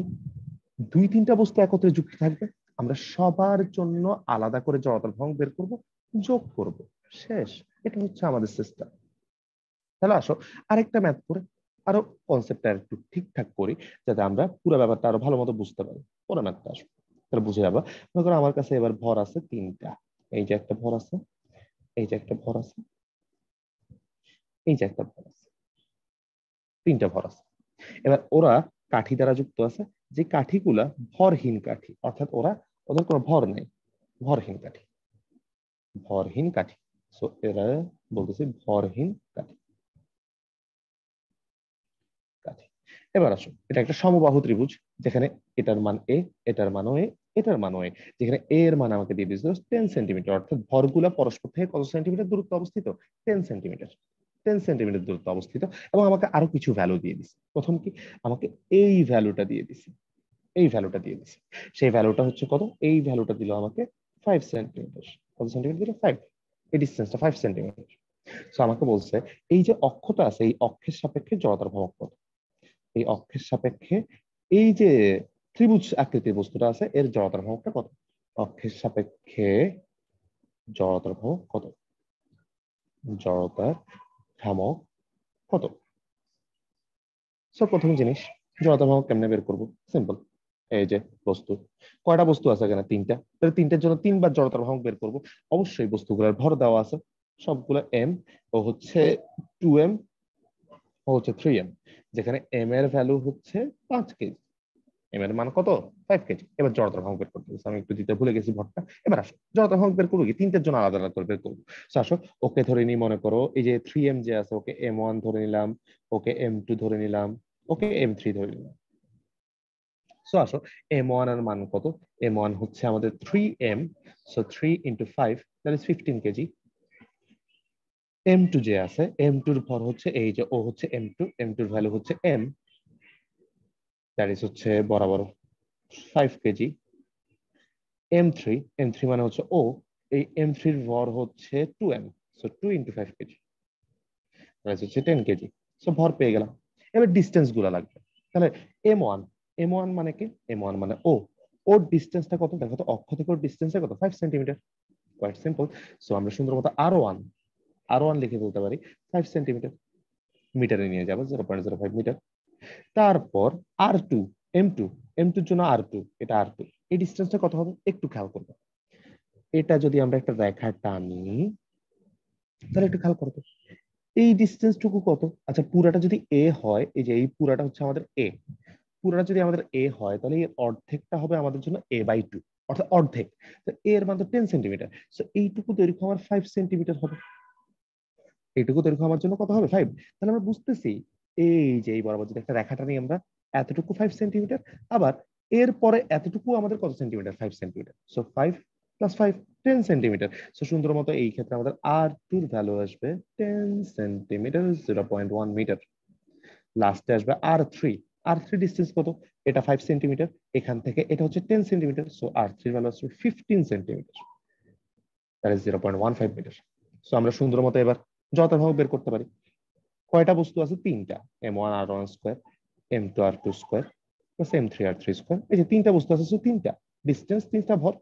দুই তিনটা বস্তু একত্রে যুক্ত থাকবে আমরা সবার জন্য আলাদা করে জড়তার ভঙ্গ বের করব যোগ করব শেষ এটা হচ্ছে আমাদের সিস্টেম তাহলে আসো আরেকটা ম্যাথ করে আরো কনসেপ্টটা একটু ঠিকঠাক করি যাতে আমরা পুরো ব্যাপারটা আরো ভালো মতো বুঝতে পারি পরে ম্যাথটা আসবো তাহলে বুঝে যাবা মনে করো আমার কাছে এবার ভর আছে তিনটা এই যে একটা ভর আছে এই যে একটা ভর আছে এই যে একটা ভর আছে তিনটা ভর আছে এবার ওরা কাঠি দ্বারা যুক্ত আছে যে কাঠিগুলা ভরহীন কাঠি অর্থাৎ ওরা ওদের কোনো ভর নেই ভরহীন কাঠি ভরহীন কাঠি সো এরা বলতেছি ভরহীন কাঠি এবার আসো এটা একটা সমবাহু ত্রিভুজ যেখানে এটার মান এ এটার মানও এ এটার মানও এ যেখানে এ এর মান আমাকে দিয়ে দিয়েছিল টেন সেন্টিমিটার অর্থাৎ ভরগুলা পরস্পর থেকে কত সেন্টিমিটার দূরত্ব অবস্থিত টেন সেন্টিমিটার টেন সেন্টিমিটার দূরত্ব অবস্থিত এবং আমাকে আরো কিছু ভ্যালু দিয়ে দিছে প্রথম কি আমাকে এই ভ্যালুটা দিয়ে দিছে এই ভ্যালুটা দিয়ে দিছে সেই ভ্যালুটা হচ্ছে কত এই ভ্যালুটা দিল আমাকে ফাইভ সেন্টিমিটার কত সেন্টিমিটার দিল ফাইভ এই ডিস্টেন্সটা ফাইভ সেন্টিমিটার সো আমাকে বলছে এই যে অক্ষটা আছে এই অক্ষের সাপেক্ষে জড়তার ভবক কত এই অক্ষের সাপেক্ষে এই যে ত্রিভুজ আকৃতির বস্তুটা আছে এর জড়তার ভাবটা কত অক্ষের সাপেক্ষে জড়তার প্রভাব কত জড়তার ভ্রামক কত সব প্রথম জিনিস জড়তার ভাবক কেমনে বের করবো সিম্পল এই যে বস্তু কয়টা বস্তু আছে এখানে তিনটা তাহলে তিনটার জন্য তিনবার জড়তার ভ্রামক বের করবো অবশ্যই বস্তুগুলোর ভর দেওয়া আছে সবগুলো এম ও হচ্ছে টু এম হচ্ছে থ্রি এম যেখানে এম এর ভ্যালু হচ্ছে পাঁচ কেজি এম এর মান কত ফাইভ কেজি এবার জড়তার ভঙ্গ বের করতে আমি একটু দিতে ভুলে গেছি ভরটা এবার আসো জড়তার ভঙ্গ বের করবো কি তিনটের জন আলাদা আলাদা করে বের করবো আসো ওকে ধরে নিই মনে করো এই যে থ্রি এম যে আছে ওকে এম ওয়ান ধরে নিলাম ওকে এম টু ধরে নিলাম ওকে এম থ্রি ধরে নিলাম সো আসো এম ওয়ান এর মান কত এম ওয়ান হচ্ছে আমাদের three M so three into five that is fifteen KG M two যে আছে এম টুর ভর হচ্ছে এই যে ও হচ্ছে এম টু এম টুর ভ্যালু হচ্ছে এম দ্যাট হচ্ছে বরাবর five KG M three M three মানে হচ্ছে ও এই এম থ্রির ভর হচ্ছে two M so two into five KG price হচ্ছে টেন কেজি সো ভর পেয়ে গেলাম এবার ডিস্টেন্স গুলো লাগবে তাহলে এম ওয়ান এম ওয়ান মানে কি এম ওয়ান মানে ও ওর ডিস্টেন্সটা কত দেখো তো অক্ষ থেকে ওর ডিস্টেন্সটা কত five centimetre quite simple so আমরা সুন্দর মতো আরো ওয়ান আর ওয়ান লিখে বলতে পারি ফাইভ সেন্টিমিটার মিটারে নিয়ে যাবো zero point zero five metre তারপর R two M two M টুর জন্য আর টু এটা আর টু এই ডিস্টেন্সটা কত হবে একটু খেয়াল করবো এটা যদি আমরা একটা রেখা টানি তাহলে একটু খেয়াল করতো এই টুকু কত আচ্ছা পুরাটা যদি এ হয় এই যে এই পুরাটা হচ্ছে আমাদের এ পুরাটা যদি আমাদের এ হয় তাহলে এর অর্ধেকটা হবে আমাদের জন্য এ বাই টু অর্থাৎ অর্ধেক তো এর মান তো টেন সেন্টিমিটার সো এইটুকু দৈর্ঘ্য আমার ফাইভ সেন্টিমিটার হবে এইটুকু দৈর্ঘ্য আমার জন্য কত হবে ফাইভ তাহলে আমরা বুঝতেছি এই যে এই বরাবর যদি একটা রেখাটা নিই আমরা এতটুকু ফাইভ সেন্টিমিটার আবার এর পরে এতটুকু আমাদের কত centimetre five centimetre so five plus five ten centimetre so সুন্দর মতো এই ক্ষেত্রে আমাদের আর টুর ভ্যালু আসবে ten centimetre zero point one metre লাস্টে আসবে R three R three distance কত এটা ফাইভ সেন্টিমিটার এখান থেকে এটা হচ্ছে টেন সেন্টিমিটার সো আর থ্রির ভ্যালু আসবে fifteen centimetre zero point one five metre so আমরা সুন্দর মতো এবার যথাভাবে বের করতে পারি কয়টা বস্তু আছে তিনটা M one R one square M two R two square plus M three R three square এই যে তিনটা বস্তু আছে তিনটা ডিস্টেন্স তিনটা ভর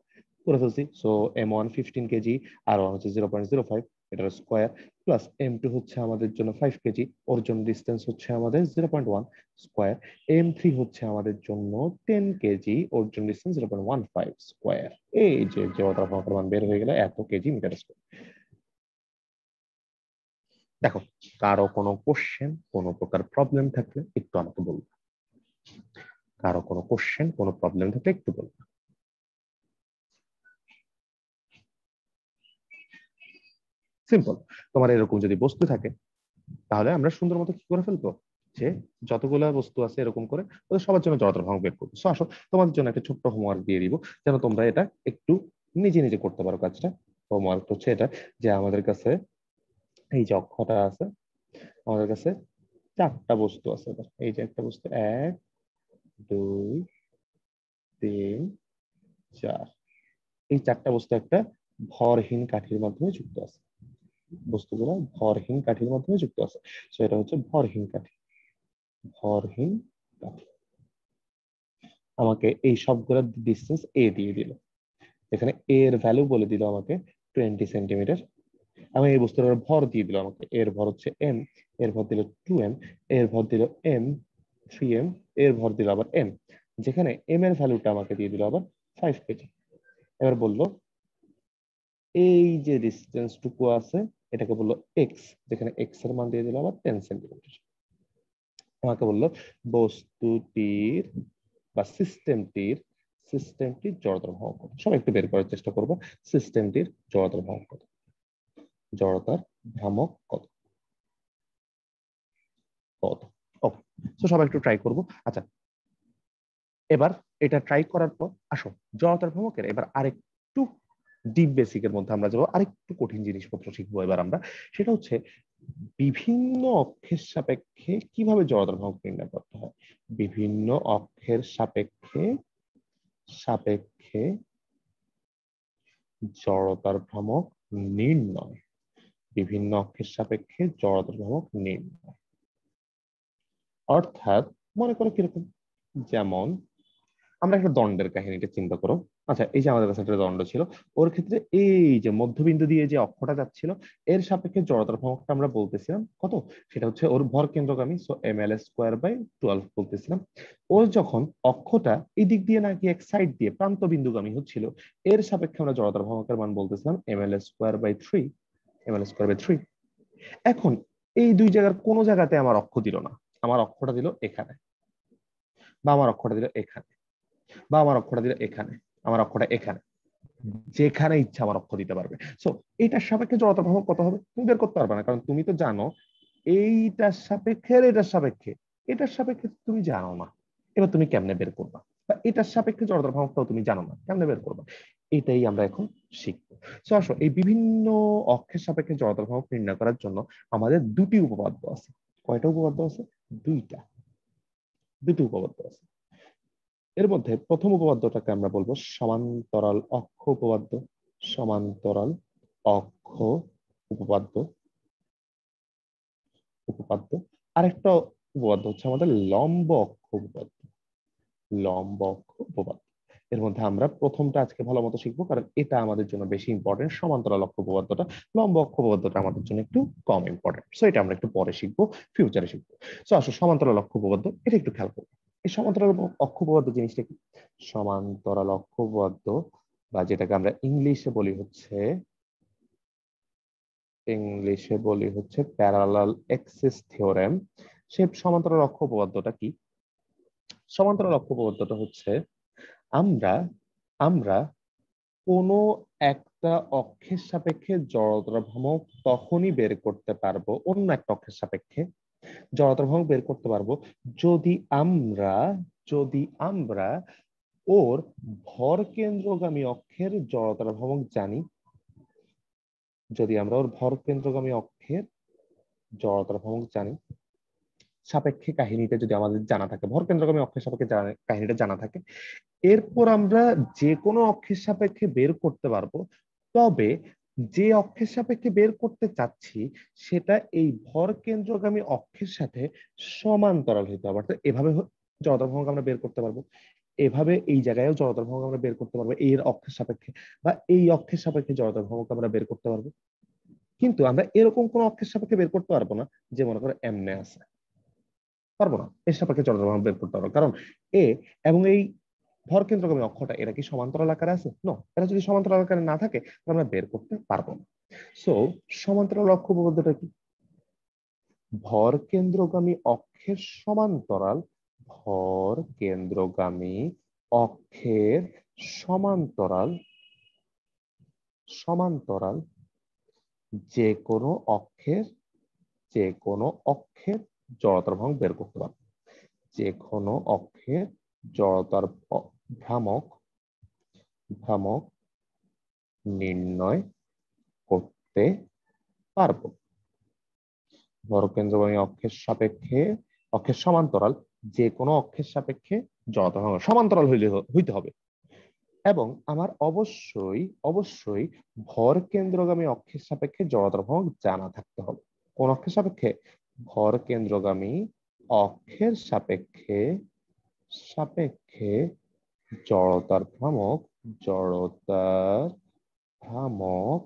করে ফেলছি so M one fifteen KG R one হচ্ছে জিরো পয়েন্ট জিরো ফাইভ এটার স্কোয়ার প্লাস এম টু হচ্ছে আমাদের জন্য ফাইভ কেজি ওর জন্য ডিস্টেন্স হচ্ছে আমাদের zero point one square M three হচ্ছে আমাদের জন্য টেন কেজি ওর জন্য distance zero point one five square এই যে যে প্রমাণ বের হয়ে গেল এত কেজি মিটার স্কোয়ার দেখো কারো কোনো কোশ্চেন কোনো প্রকার প্রবলেম থাকলে একটু আমাকে বলবে কারো কোনো কোশ্চেন কোনো প্রবলেম থাকলে একটু বলবে সিম্পল তোমার এরকম যদি বস্তু থাকে তাহলে আমরা সুন্দর মতো কি করে ফেলবো যে যতগুলো বস্তু আছে এরকম করে ওদের সবার জন্য জড়তার ভাঙ বের করবো আসো তোমাদের জন্য একটা ছোট্ট হোমওয়ার্ক দিয়ে দিব যেন তোমরা এটা একটু নিজে নিজে করতে পারো কাজটা হোমওয়ার্ক হচ্ছে এটা যে আমাদের কাছে এই যে অক্ষটা আছে আমাদের কাছে চারটা বস্তু আছে এই যে একটা বস্তু এক দুই তিন চার এই চারটা বস্তু একটা ভরহীন কাঠির মাধ্যমে যুক্ত আছে বস্তুগুলো ভরহীন কাঠির মাধ্যমে যুক্ত আছে সেটা এটা হচ্ছে ভরহীন কাঠি ভরহীন কাঠি আমাকে এই সবগুলোর ডিস্টেন্স এ দিয়ে দিল এখানে এর ভ্যালু বলে দিল আমাকে টোয়েন্টি সেন্টিমিটার আমি এই বস্তুটার ভর দিয়ে দিলাম আমাকে এর ভর হচ্ছে এম এর ভর দিল টু এম এর ভর দিল এম থ্রি এম এর ভর দিল আবার এম যেখানে এম এর ভ্যালুটা আমাকে দিয়ে দিল আবার ফাইভ কেজি এবার বললো এই যে ডিস্টেন্সটুকু আছে এটাকে বললো এক্স যেখানে এক্স এর মান দিয়ে দিল আবার টেন সেন্টিমিটার আমাকে বললো বস্তুটির বা সিস্টেমটির সিস্টেমটির জড়তার ভ্রমণ কত সবাই একটু বের করার চেষ্টা করবো সিস্টেমটির জড়তার ভ্রমণ কত জড়তার ভ্রামক কত কত ওকে তো সবাই একটু ট্রাই করব আচ্ছা এবার এটা ট্রাই করার পর আসো জড়তার ভ্রমকের এবার আরেকটু ডিপ বেসিকের মধ্যে আমরা যাবো আরেকটু কঠিন জিনিসপত্র শিখবো এবার আমরা সেটা হচ্ছে বিভিন্ন অক্ষের সাপেক্ষে কিভাবে জড়তার ভ্রামক নির্ণয় করতে হয় বিভিন্ন অক্ষের সাপেক্ষে সাপেক্ষে জড়তার ভ্রামক নির্ণয় বিভিন্ন অক্ষের সাপেক্ষে জড়তা ভ্রামক নির্ণয় অর্থাৎ মনে করো কিরকম যেমন আমরা একটা দণ্ডের কাহিনীটা চিন্তা করো আচ্ছা এই যে আমাদের কাছে একটা দণ্ড ছিল ওর ক্ষেত্রে এই যে মধ্যবিন্দু দিয়ে যে অক্ষটা যাচ্ছিল এর সাপেক্ষে জড়তার ভ্রামকটা আমরা বলতেছিলাম কত সেটা হচ্ছে ওর ভর কেন্দ্রগামী so M L square by twelve বলতেছিলাম ওর যখন অক্ষটা এই দিক দিয়ে নাকি এক সাইড দিয়ে প্রান্ত বিন্দুগামী হচ্ছিল এর সাপেক্ষে আমরা জড়তার ভ্রামকের মান বলতেছিলাম M L square by three M L square by three এখন এই দুই জায়গার কোন জায়গাতে আমার অক্ষ দিল না আমার অক্ষটা দিল এখানে বা আমার অক্ষটা দিল এখানে বা আমার অক্ষটা দিল এখানে আমার অক্ষটা এখানে যেখানে ইচ্ছা আমার অক্ষ দিতে পারবে সো এটার সাপেক্ষে জড়তা প্রভাব কত হবে তুমি বের করতে পারবে না কারণ তুমি তো জানো এইটার সাপেক্ষে এটার সাপেক্ষে এটার সাপেক্ষে তুমি জানো না এবার তুমি কেমনে বের করবা বা এটার সাপেক্ষে জড়তা প্রভাবটাও তুমি জানো না কেমনে বের করবা এটাই আমরা এখন শিখব সো আসো এই বিভিন্ন অক্ষের সাপেক্ষে জড়তার প্রভাব নির্ণয় করার জন্য আমাদের দুটি উপপাদ্য আছে কয়টা উপপাদ্য আছে দুইটা দুটি উপপাদ্য আছে এর মধ্যে প্রথম উপপাদ্যটাকে আমরা বলবো সমান্তরাল অক্ষ উপপাদ্য সমান্তরাল অক্ষ উপপাদ্য উপপাদ্য আরেকটা উপপাদ্য হচ্ছে আমাদের লম্ব অক্ষ উপপাদ্য লম্ব অক্ষ উপপাদ্য এর মধ্যে আমরা প্রথমটা আজকে ভালো মতো শিখবো কারণ এটা আমাদের জন্য বেশি ইম্পর্টেন্ট সমান্তরাল অক্ষ উপপাদ্যটা লম্ব অক্ষ উপপাদ্যটা আমাদের জন্য একটু কম ইম্পর্টেন্ট সো এটা আমরা একটু পরে শিখবো ফিউচারে শিখবো সো আসো সমান্তরাল অক্ষ উপপাদ্য এটা একটু খেয়াল করবো এই সমান্তরাল অক্ষ উপপাদ্য জিনিসটা কি সমান্তরাল অক্ষ উপপাদ্য বা যেটাকে আমরা ইংলিশে বলি হচ্ছে ইংলিশে বলি হচ্ছে প্যারালাল এক্সিস থিওরেম সে সমান্তরাল অক্ষ উপপাদ্যটা কি সমান্তরাল অক্ষ উপপাদ্যটা হচ্ছে আমরা আমরা কোনো একটা অক্ষের সাপেক্ষে জড়তার ভ্রামক তখনই বের করতে পারবো অন্য একটা অক্ষের সাপেক্ষে জড়তার ভ্রামক বের করতে পারবো যদি আমরা যদি আমরা ওর ভর কেন্দ্রগামী অক্ষের জড়তার ভ্রামক জানি যদি আমরা ওর ভর কেন্দ্রগামী অক্ষের জড়তার ভ্রামক জানি সাপেক্ষে কাহিনীটা যদি আমাদের জানা থাকে ভর কেন্দ্রগামী অক্ষের সাপেক্ষে কাহিনীটা জানা থাকে এরপর আমরা যে কোনো অক্ষের সাপেক্ষে বের করতে পারবো তবে যে অক্ষের সাপেক্ষে বের করতে চাচ্ছি সেটা এই ভর কেন্দ্রগামী অক্ষের সাথে সমান্তরাল হতে হবে অর্থাৎ এভাবে জড়তার ভঙ্গ আমরা বের করতে পারবো এভাবে এই জায়গায়ও জড়তার ভঙ্গ আমরা বের করতে পারবো এর অক্ষের সাপেক্ষে বা এই অক্ষের সাপেক্ষে জড়তার ভঙ্গ আমরা বের করতে পারবো কিন্তু আমরা এরকম কোন অক্ষের সাপেক্ষে বের করতে পারবো না যে মনে করো এমনে আছে পারবো না এর সাপেক্ষে জড়তার ভঙ্গ বের করতে পারবো কারণ এ এবং এই ভর কেন্দ্রগামী অক্ষটা এরা কি সমান্তরাল আকারে আছে নো এরা যদি সমান্তরাল আকারে না থাকে তাহলে আমরা বের করতে পারবো না সো সমান্তরাল অক্ষ উপপাদ্যটা কি ভর কেন্দ্রগামী অক্ষের সমান্তরাল ভর কেন্দ্রগামী অক্ষের সমান্তরাল সমান্তরাল যে কোনো অক্ষের যে কোনো অক্ষের জড়তার ভঙ্গ বের করতে পারবো যে কোনো অক্ষের জড়তার ভ্রামক ভ্রামক নির্ণয় করতে পারব ভরকেন্দ্রগামী অক্ষের সাপেক্ষে অক্ষের সমান্তরাল যে কোনো অক্ষের সাপেক্ষে জড়তা ভ্রামক সমান্তরাল হইলে হইতে হবে এবং আমার অবশ্যই অবশ্যই ভর কেন্দ্রগামী অক্ষের সাপেক্ষে জড়তার ভ্রামক জানা থাকতে হবে কোন অক্ষের সাপেক্ষে ভর কেন্দ্রগামী অক্ষের সাপেক্ষে সাপেক্ষে জড়তার ভ্রামক জড়তার ভ্রামক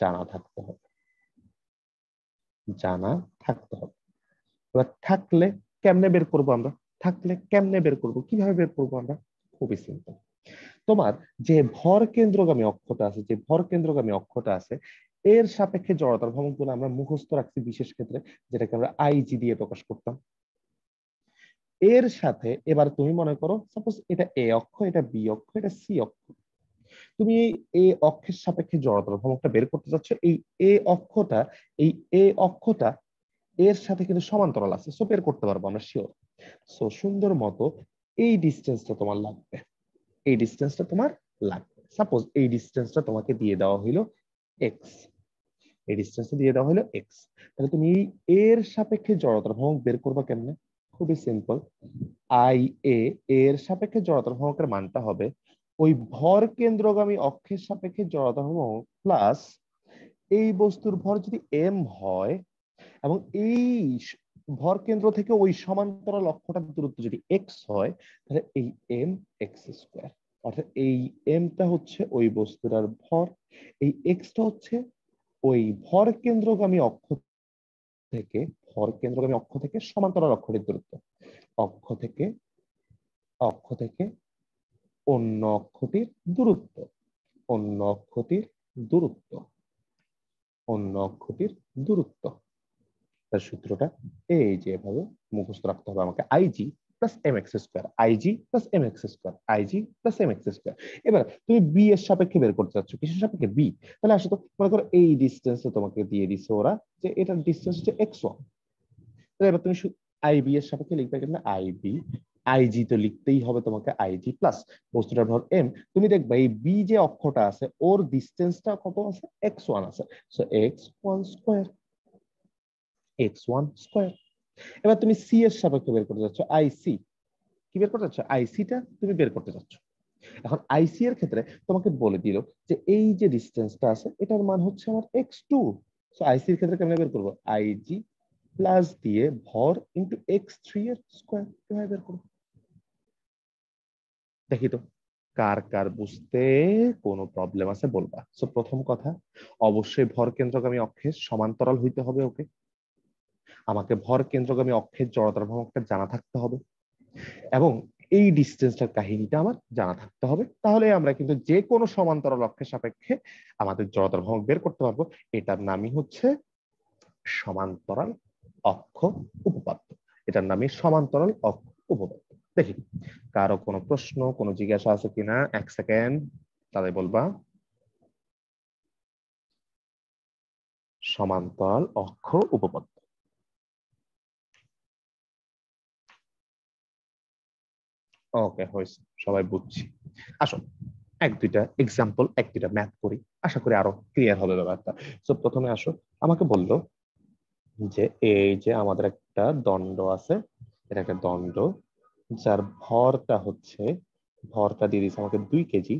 জানা থাকতে হবে জানা থাকতে হবে এবার থাকলে কেমনে বের করবো আমরা থাকলে কেমনে বের করবো কিভাবে বের করবো আমরা খুবই সিম্পল তোমার যে ভর কেন্দ্রগামী অক্ষটা আছে যে ভর কেন্দ্রগামী অক্ষটা আছে এর সাপেক্ষে জড়তার ভ্রমণ আমরা মুখস্থ রাখছি বিশেষ ক্ষেত্রে যেটাকে আমরা আইজি দিয়ে প্রকাশ করতাম এর সাথে এবার তুমি মনে করো সাপোজ এটা এ অক্ষ এটা বি অক্ষ এটা সি অক্ষ তুমি এই এ অক্ষের সাপেক্ষে জড়তার ভ্রমকটা বের করতে চাচ্ছ এই এ অক্ষটা এই এ অক্ষটা এর সাথে কিন্তু সমান্তরাল আছে সো বের করতে পারবো আমরা শিওর সো সুন্দর মতো এই ডিসটেন্সটা তোমার লাগবে এই ডিসটেন্সটা তোমার লাগবে সাপোজ এই ডিসটেন্সটা তোমাকে দিয়ে দেওয়া হইলো এক্স এই ডিসটেন্সটা দিয়ে দেওয়া হইলো এক্স তাহলে তুমি এর সাপেক্ষে জড়তার ভ্রমক বের করবা কেমনে খুবই সিম্পল আই এ এর সাপেক্ষে জড়তা ভ্রামকের মানটা হবে ওই ভর কেন্দ্রগামী অক্ষের সাপেক্ষে জড়তা ভ্রামক প্লাস এই বস্তুর ভর যদি এম হয় এবং এই ভর কেন্দ্র থেকে ওই সমান্তরাল অক্ষটার দূরত্ব যদি এক্স হয় তাহলে এই এম এক্স স্কোয়ার অর্থাৎ এই এমটা হচ্ছে ওই বস্তুটার ভর এই এক্সটা হচ্ছে ওই ভর কেন্দ্রগামী অক্ষ থেকে ভর কেন্দ্রগামী অক্ষ থেকে সমান্তরাল অক্ষরের দূরত্ব অক্ষ থেকে অক্ষ থেকে অন্য অক্ষটির দূরত্ব অন্য অক্ষটির দূরত্ব অন্য অক্ষটির দূরত্ব তার সূত্রটা এই যে এভাবে মুখস্থ রাখতে হবে আমাকে I G plus M X square I G plus M X square I G plus M X square এবার তুমি বি এর সাপেক্ষে বের করতে চাচ্ছ কিসের সাপেক্ষে বি তাহলে আসো তো মনে করো এই ডিস্টেন্সে তোমাকে দিয়ে দিছে ওরা যে এটার ডিস্টেন্স হচ্ছে এক্স ওয়ান এবার তুমি আইবি এর সাপেক্ষে লিখবে কেন আইবি আইজি তো লিখতেই হবে তোমাকে আইজি প্লাস বস্তুটার ভর এম তুমি দেখবে এই বি যে অক্ষটা আছে ওর ডিস্টেন্সটা কত আছে এক্স ওয়ান আছে so X one square X one square এবার তুমি সি এর সাপেক্ষে বের করতে যাচ্ছ আইসি কি বের করতে যাচ্ছ আইসিটা তুমি বের করতে যাচ্ছ এখন আইসি এর ক্ষেত্রে তোমাকে বলে দিল যে এই যে ডিসটেন্সটা আছে এটার মান হচ্ছে আমার এক্স টু সো আইসি এর ক্ষেত্রে কেমন বের করবো আইজি প্লাস দিয়ে ভর ইন্টু এক্স থ্রি এর স্কোয়ার কিভাবে বের করবো দেখি তো কার কার বুঝতে কোনো প্রবলেম আছে বলবা সো প্রথম কথা অবশ্যই ভর কেন্দ্রগামী অক্ষের সমান্তরাল হইতে হবে ওকে আমাকে ভর কেন্দ্রগামী অক্ষের জড়তার ভ্রমণটা জানা থাকতে হবে এবং এই ডিস্টেন্সটার কাহিনীটা আমার জানা থাকতে হবে তাহলে আমরা কিন্তু যে কোনো সমান্তরাল অক্ষের সাপেক্ষে আমাদের জড়তার ভ্রমণ বের করতে পারবো এটার নামই হচ্ছে সমান্তরাল অক্ষ উপপাদ্য এটার নামই সমান্তরাল অক্ষ উপপাদ্য দেখি কারো কোনো প্রশ্ন কোনো জিজ্ঞাসা আছে কিনা এক সেকেন্ড তাহলে বলবা সমান্তরাল অক্ষ উপপাদ্য ওকে হয়েছে সবাই বুঝছি আসো এক দুইটা এক্সাম্পল এক দুইটা ম্যাথ করি আশা করি আরো ক্লিয়ার হবে ব্যাপারটা তো প্রথমে আসো আমাকে বললো যে এই যে আমাদের একটা দণ্ড আছে এটা একটা দণ্ড যার ভরটা হচ্ছে ভরটা দিয়ে দিয়েছে আমাকে দুই কেজি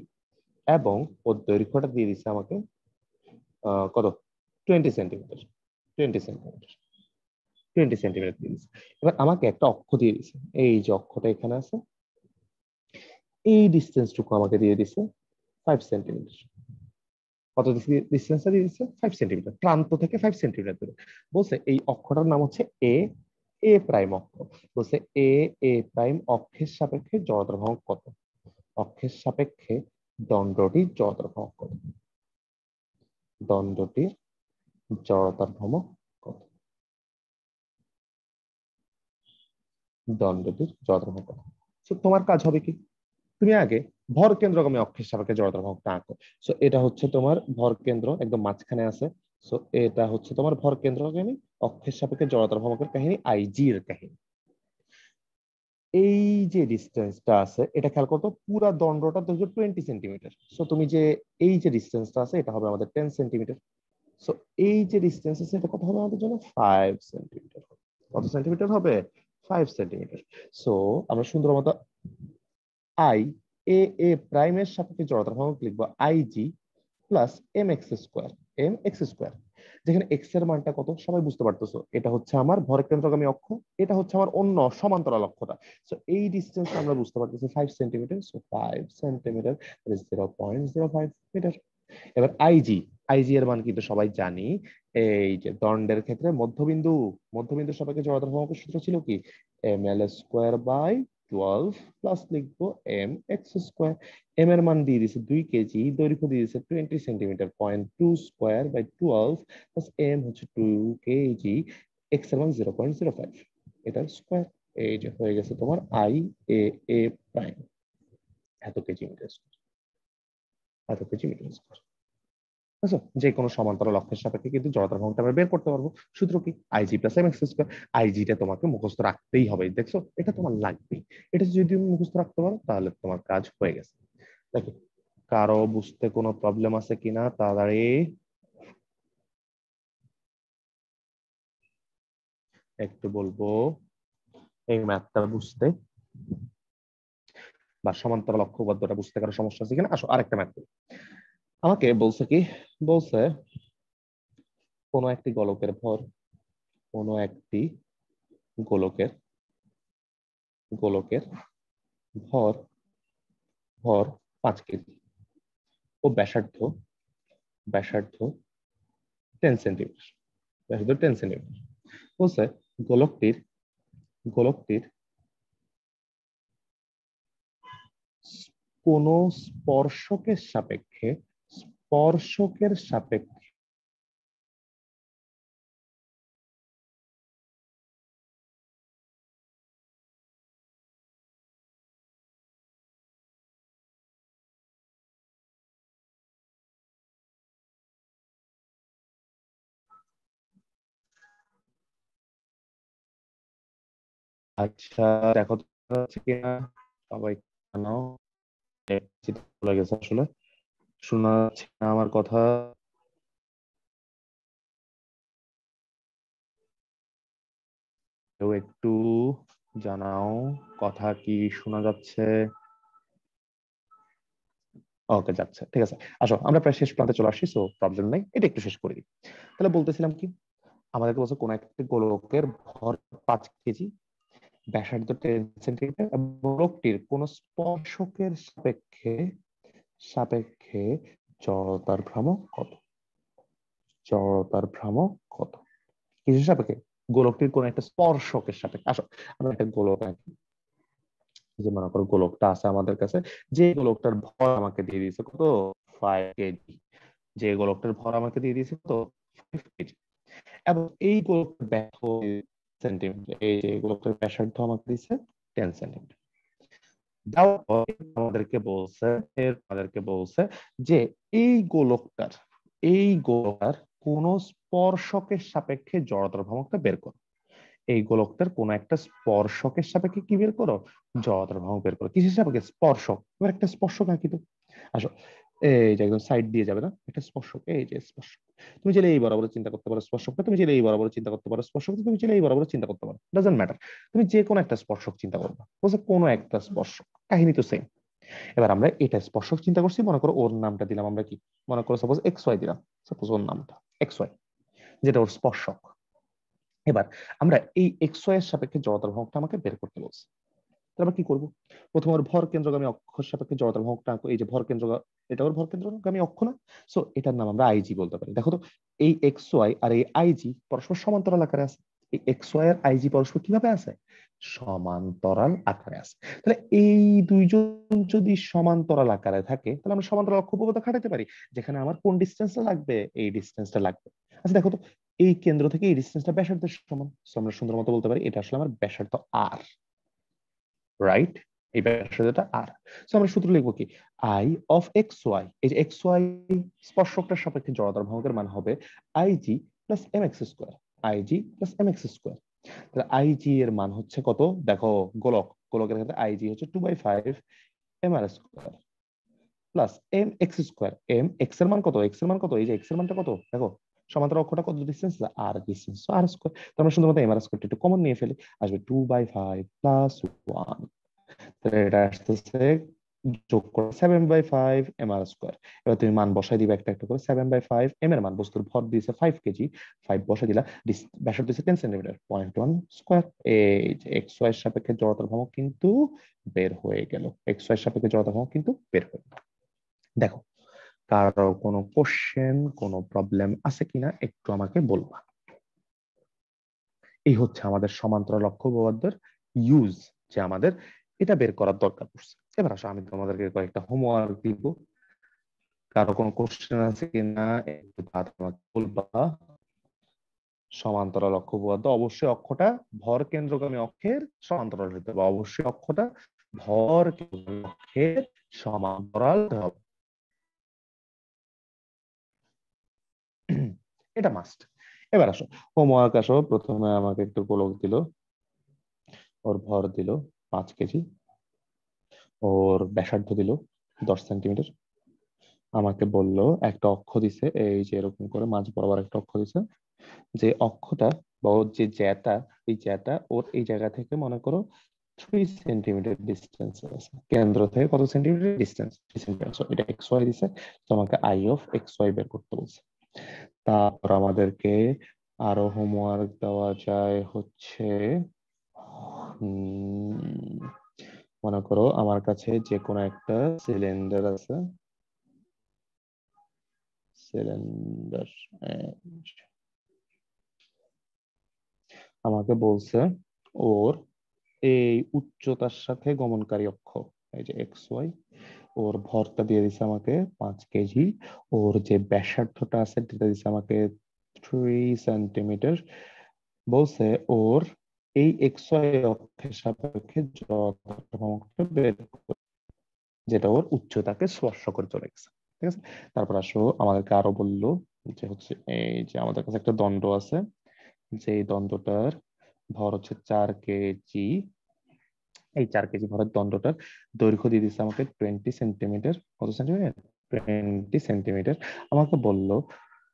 এবং ওর দৈর্ঘ্যটা দিয়ে দিচ্ছে আমাকে কত twenty centimetre twenty centimetre twenty centimetre দিয়ে দিচ্ছে এবার আমাকে একটা অক্ষ দিয়ে দিচ্ছে এই যে অক্ষটা এখানে আছে এই ডিস্টেন্সটুকু আমাকে দিয়ে দিচ্ছে ফাইভ সেন্টিমিটার কত ডিস্টেন্সটা দিয়েছে ফাইভ সেন্টিমিটার প্রান্ত থেকে ফাইভ সেন্টিমিটার দূরে বলছে এই অক্ষটার নাম হচ্ছে এ এ প্রাইম অক্ষ বলছে এ এ প্রাইম অক্ষের সাপেক্ষে জড়তার ভঙ্গ কত অক্ষের সাপেক্ষে দণ্ডটি জড়তার ভ্রমক কত দণ্ডটি জড়তার ভ্রমণ কত দণ্ডটির জড়তার ভ্রমক কত তোমার কাজ হবে কি তুমি আগে ভর কেন্দ্রগামী অক্ষের সাপেক্ষে জড়তা ভগ্ন আঁকো সো এটা হচ্ছে তোমার ভর কেন্দ্র একদম মাঝখানে আছে সো এটা হচ্ছে তোমার ভর কেন্দ্রগামী অক্ষের সাপেক্ষে জড়তার ভ্রমকের কাহিনী আইজি এর কাহিনী এই যে ডিস্টেন্সটা আছে এটা খেয়াল করতো পুরো দণ্ডটা ধরছো টোয়েন্টি সেন্টিমিটার সো তুমি যে এই যে ডিস্টেন্সটা আছে এটা হবে আমাদের টেন সেন্টিমিটার সো এই যে ডিস্টেন্স আছে এটা কত হবে আমাদের জন্য ফাইভ সেন্টিমিটার কত সেন্টিমিটার হবে ফাইভ সেন্টিমিটার সো আমরা সুন্দর মতো আই এ এ প্রাইমের সাপেক্ষে জড়তার ভগ্নাঙ্ক লিখব I G plus M X square M X square যেখানে এক্স এর মানটা কত সবাই বুঝতে পারতেছো এটা হচ্ছে আমার ভর কেন্দ্রগামী অক্ষ এটা হচ্ছে আমার অন্য সমান্তরাল অক্ষটা সো এই ডিসটেন্স আমরা বুঝতে পারতেছি five centimetre so five centimetre zero point zero five metre এবার আইজি আইজি এর মান কিন্তু সবাই জানি এই যে দণ্ডের ক্ষেত্রে মধ্যবিন্দু মধ্যবিন্দু সবাইকে জড়তার ভগ্নাঙ্ক সূত্র ছিল কি M L square by twelve plus লিখবো এম এক্স স্কোয়ার এম এর মান দিয়ে দিয়েছে দুই কেজি দৈর্ঘ্য দিয়ে দিয়েছে twenty centimetre point two square by twelve M হচ্ছে টু কেজি এক্স এর মান জিরো পয়েন্ট জিরো ফাইভ এটার স্কোয়ার এই যে হয়ে গেছে তোমার আই এ এ প্রাইম এত কেজি মিটার স্কোয়ার এত কেজি মিটার বুঝছো যে কোনো সমান্তরাল অক্ষের সাপেক্ষে কিন্তু জড়তার ভঙ্গটা আমরা বের করতে পারবো সূত্র কি I G plus M X square আইজিটা তোমাকে মুখস্থ রাখতেই হবে দেখছো এটা তোমার লাগবেই এটা যদি তুমি মুখস্থ রাখতে পারো তাহলে তোমার কাজ হয়ে গেছে দেখো কারো বুঝতে কোনো প্রবলেম আছে কিনা তাড়াতাড়ি একটু বলবো এই ম্যাথটা বুঝতে বা সমান্তরাল অক্ষ বুঝতে কারো সমস্যা আছে কিনা আসো আরেকটা ম্যাথ আমাকে বলছে কি বলছে কোনো একটি গোলকের ভর কোনো একটি গোলকের গোলকের ভর ভর পাঁচ কেজি ও ব্যাসার্ধ ব্যাসার্ধ টেন সেন্টিমিটার ব্যাসার্ধ টেন সেন্টিমিটার বলছে গোলকটির গোলকটির কোনো স্পর্শকের সাপেক্ষে স্পর্শকের সাপেক্ষে আচ্ছা দেখো সবাই জানাও চলে গেছে আসলে শোনা যাচ্ছে না আমার কথা একটু জানাও কথা কি শোনা যাচ্ছে ওকে যাচ্ছে ঠিক আছে আসো আমরা প্রায় শেষ প্রান্তে চলে আসছি সো প্রবলেম নাই এটা একটু শেষ করে দিই তাহলে বলতেছিলাম কি আমাদের বলছে কোন একটি গোলকের ভর পাঁচ কেজি ব্যাসার্ধ টেন সেন্টিমিটার এবং গোলকটির কোন স্পর্শকের সাপেক্ষে সাপেক্ষে জড়তার ভ্রামক কত জড়তার ভ্রামক কত কিছু সাপেক্ষে গোলকটির কোন একটা স্পর্শকের সাপেক্ষে আসো আমরা একটা গোলক আঁকি যে মনে করো গোলকটা আছে আমাদের কাছে যে গোলকটার ভর আমাকে দিয়ে দিয়েছে কত ফাইভ কেজি যে গোলকটার ভর আমাকে দিয়ে দিয়েছে কত ফাইভ কেজি এবং এই গোলকটার ব্যাস সেন্টিমিটার এই যে গোলকটার ব্যাসার্ধ আমাকে দিয়েছে টেন সেন্টিমিটার আমাদেরকে বলছে এর আমাদেরকে বলছে যে এই গোলকটার এই গোলকার কোন স্পর্শকের সাপেক্ষে জড়তার ভ্রমকটা বের করো এই গোলকটার কোন একটা স্পর্শকের সাপেক্ষে কি বের করো জড়তার ভ্রমক বের করো কিসের সাপেক্ষে স্পর্শক এবার একটা স্পর্শক তো আসো এই যে একদম সাইড দিয়ে যাবে না একটা স্পর্শক এই যে স্পর্শক তুমি চাইলে এই বরাবর চিন্তা করতে পারো স্পর্শক তুমি চাইলে এই বরাবর চিন্তা করতে পারো স্পর্শক তুমি চাইলে এই বরাবর চিন্তা করতে পারো ডাজেন্ট ম্যাটার তুমি যে কোনো একটা স্পর্শক চিন্তা করবে বলছে কোনো একটা স্পর্শক কাহিনী তো সেম এবার আমরা এটা স্পর্শক চিন্তা করছি মনে করো ওর নামটা দিলাম আমরা কি মনে করো সাপোজ এক্স ওয়াই দিলাম সাপোজ ওর নামটা এক্স ওয়াই যেটা ওর স্পর্শক এবার আমরা এই এক্স ওয়াই এর সাপেক্ষে জড়তার ভ্রমণটা আমাকে বের করতে বলছে তাহলে আমরা কি করবো প্রথম ওর ভর কেন্দ্রগামী অক্ষর সাপেক্ষে জড়তার ভ্রমণটা এই যে ভর কেন্দ্র এটা ওর ভর কেন্দ্রগামী অক্ষ না সো এটার নাম আমরা আইজি বলতে পারি দেখো তো এই এক্স ওয়াই আর এই আইজি পরস্পর সমান্তরাল আকারে আছে এক্স ওয়াই আইজি পরস্পর কিভাবে আছে সমান্তরাল আকারে আছে তাহলে এই দুইজন যদি সমান্তরাল আকারে থাকে তাহলে আমরা সমান্তরাল খাটাতে পারি যেখানে আমার কোন ডিস্টেন্সটা লাগবে এই ডিস্টেন্সটা লাগবে আচ্ছা দেখো তো এই কেন্দ্র থেকে এই ডিস্টেন্সটা ব্যাসার্ধের সমান আমরা সুন্দর মতো বলতে পারি এটা আসলে আমার ব্যাসার্ধ আর রাইট এই ব্যাসার্ধটা আর সো আমরা সূত্র লিখবো কি আই অফ এক্স ওয়াই এই যে এক্স ওয়াই স্পর্শকটার সাপেক্ষে জড়তার ভঙ্গের মান হবে I G plus M X square I G plus M X square তাহলে আইজি এর মান হচ্ছে কত দেখো গোলক গোলকের ক্ষেত্রে আইজি হচ্ছে two by five M R square plus M X square M X এর মান কত এক্স এর মান কত এই যে এক্স এর মানটা কত দেখো সমান্তরাল অক্ষটা কত distance R distance R square তো আমরা শুধুমাত্র এম আর স্কোয়ারটা একটু কমন নিয়ে ফেলি আসবে two by five plus one তাহলে এটা আসতেছে যোগ করো seven by five M R square এবার তুমি মান বসাই দিবে একটা একটা করে সেভেন বাই ফাইভ এম এর মান বস্তুর ভর দিয়েছে ফাইভ কেজি ফাইভ বসাই দিলা ব্যাসার দিয়েছে ten centimetre point one square X Y সাপেক্ষে জড়তার ভ্রমক কিন্তু বের হয়ে গেল এক্স ওয়াই সাপেক্ষে জড়তার ভ্রমক কিন্তু বের হয়ে গেল দেখো কারো কোনো কোশ্চেন কোনো প্রবলেম আছে কিনা একটু আমাকে বলবা এই হচ্ছে আমাদের সমান্তরাল লক্ষ্য উপপাদ্যের ইউজ যে আমাদের এটা বের করার দরকার পড়ছে এবার আসো আমি তোমাদেরকে কয়েকটা হোমওয়ার্ক দিব কারো কোনো কোশ্চেন আছে কিনা বলবা সমান্তরাল অক্ষ উপপাদ্য অবশ্যই অক্ষটা ভর কেন্দ্রগামী অক্ষের সমান্তরাল হতে হবে অবশ্যই অক্ষটা ভর অক্ষের সমান্তরাল হবে এটা মাস্ট এবার আসো হোমওয়ার্ক আসো প্রথমে আমাকে একটু গোলক দিল ওর ভর দিল পাঁচ কেজি ওর ব্যাসার্ধ দিল দশ সেন্টিমিটার আমাকে বলল একটা অক্ষ দিছে এই যে এরকম করে মাঝ বরাবর একটা অক্ষ দিছে যে অক্ষটা বা ওর যে জ্যাটা এই জ্যাটা ওর এই জায়গা থেকে মনে করো থ্রি সেন্টিমিটার ডিস্টেন্স আছে কেন্দ্র থেকে কত সেন্টিমিটার ডিস্টেন্স থ্রি এটা এক্স ওয়াই দিছে তোমাকে আই অফ এক্স ওয়াই বের করতে বলছে তারপর আমাদেরকে আরো হোমওয়ার্ক দেওয়া যায় হচ্ছে মনে করো আমার কাছে যে কোনো একটা সিলিন্ডার আছে সিলিন্ডার আমাকে বলছে ওর এই উচ্চতার সাথে গমনকারী অক্ষ এই যে এক্স ওয়াই ওর ভরটা দিয়ে দিছে আমাকে পাঁচ কেজি ওর যে ব্যাসার্ধটা আছে সেটা দিছে আমাকে থ্রি সেন্টিমিটার বলছে ওর এই এক্স ওয়াই অক্ষের সাপেক্ষে বের যেটা ওর উচ্চতাকে স্পর্শ করে চলে গেছে ঠিক আছে তারপর আসো আমাদেরকে আরো বললো যে হচ্ছে এই যে আমাদের কাছে একটা দণ্ড আছে যে এই দণ্ডটার ভর হচ্ছে চার কেজি এই চার কেজি ভরের দণ্ডটার দৈর্ঘ্য দিয়ে দিচ্ছে আমাকে টোয়েন্টি সেন্টিমিটার কত সেন্টিমিটার টোয়েন্টি সেন্টিমিটার আমাকে বললো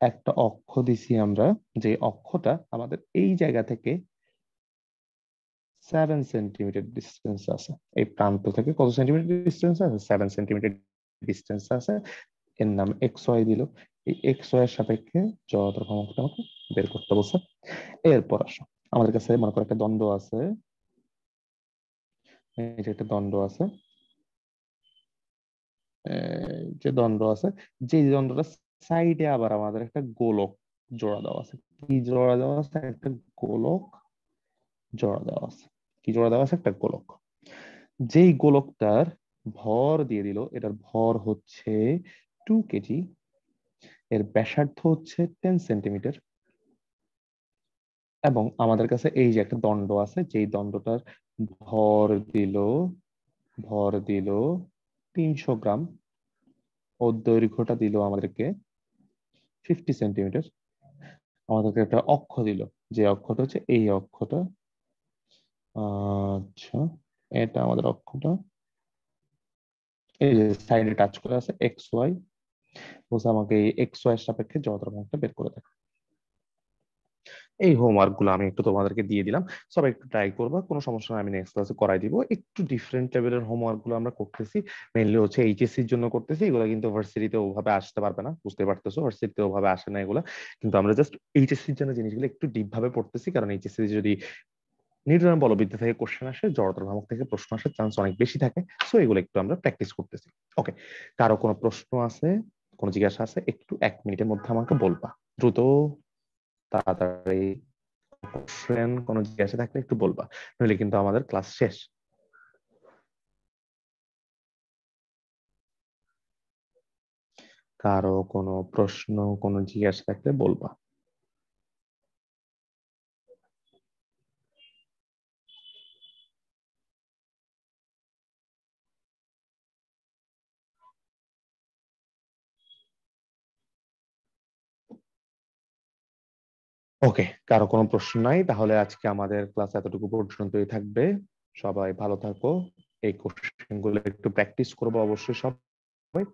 একটা অক্ষ দিছি আমরা যে অক্ষটা আমাদের এই জায়গা থেকে সেভেন সেন্টিমিটার ডিস্টেন্স আছে এই প্রান্ত থেকে কত সেন্টিমিটার ডিস্টেন্স আছে সেভেন সেন্টিমিটার ডিস্টেন্স আছে এর নাম এক্স ওয়াই দিল এই এক্স ওয়াই এর সাপেক্ষে জড়তার ক্ষমতা আমাকে বের করতে বলছে এরপর আসো আমাদের কাছে মনে করো একটা দণ্ড আছে একটা দণ্ড আছে যে দণ্ড আছে যে দণ্ডটা সাইডে আবার আমাদের একটা গোলক জোড়া দেওয়া আছে কি জোড়া দেওয়া আছে একটা গোলক জোড়া দেওয়া আছে কি জোড়া দেওয়া আছে একটা গোলক যেই গোলকটার ভর দিয়ে দিল এটার ভর হচ্ছে টু কেজি এর ব্যাসার্ধ হচ্ছে টেন সেন্টিমিটার এবং আমাদের কাছে এই যে একটা দণ্ড আছে যেই দণ্ডটার ভর দিল ভর দিল তিনশো গ্রাম ও দৈর্ঘ্যটা দিল আমাদেরকে ফিফটি সেন্টিমিটার আমাদেরকে একটা অক্ষ দিল যে অক্ষটা হচ্ছে এই অক্ষটা আচ্ছা এটা আমাদের অক্ষটা এই যে সাইডে টাচ করে আছে এক্স ওয়াই বলছে আমাকে এই এক্স ওয়াই এর সাপেক্ষে জড়তার মানটা বের করে দেখো এই হোমওয়ার্ক গুলো আমি একটু তোমাদেরকে দিয়ে দিলাম সবাই একটু ট্রাই করবা কোনো সমস্যা আমি নেক্সট ক্লাসে করাই দিব একটু ডিফারেন্ট লেভেলের হোমওয়ার্ক গুলো আমরা করতেছি মেনলি হচ্ছে এইচএসসির জন্য করতেছি এগুলো কিন্তু ভার্সিটিতে ওভাবে আসতে পারবে না বুঝতে পারতেছো ভার্সিটিতে ওভাবে আসে না এগুলো কিন্তু আমরা জাস্ট এইচএসসির জন্য জিনিসগুলো একটু ডিপ ভাবে পড়তেছি কারণ এইচএসসি যদি নিউটনের বলবিদ্যা থেকে কোশ্চেন আসে জড়তা নামক থেকে প্রশ্ন আসার চান্স অনেক বেশি থাকে সো এগুলো একটু আমরা প্র্যাকটিস করতেছি ওকে কারো কোনো প্রশ্ন আছে কোনো জিজ্ঞাসা আছে একটু এক মিনিটের মধ্যে আমাকে বলবা দ্রুত তাড়াতাড়ি কোশ্চেন কোনো জিজ্ঞাসা থাকলে একটু বলবা নইলে কিন্তু আমাদের ক্লাস শেষ কারো কোনো প্রশ্ন কোনো জিজ্ঞাসা থাকলে বলবা ওকে কারো কোনো প্রশ্ন নাই তাহলে আজকে আমাদের ক্লাস এতটুকু পর্যন্তই থাকবে সবাই ভালো থাকো এই কোশ্চেন গুলো একটু প্র্যাকটিস করবো অবশ্যই সবাই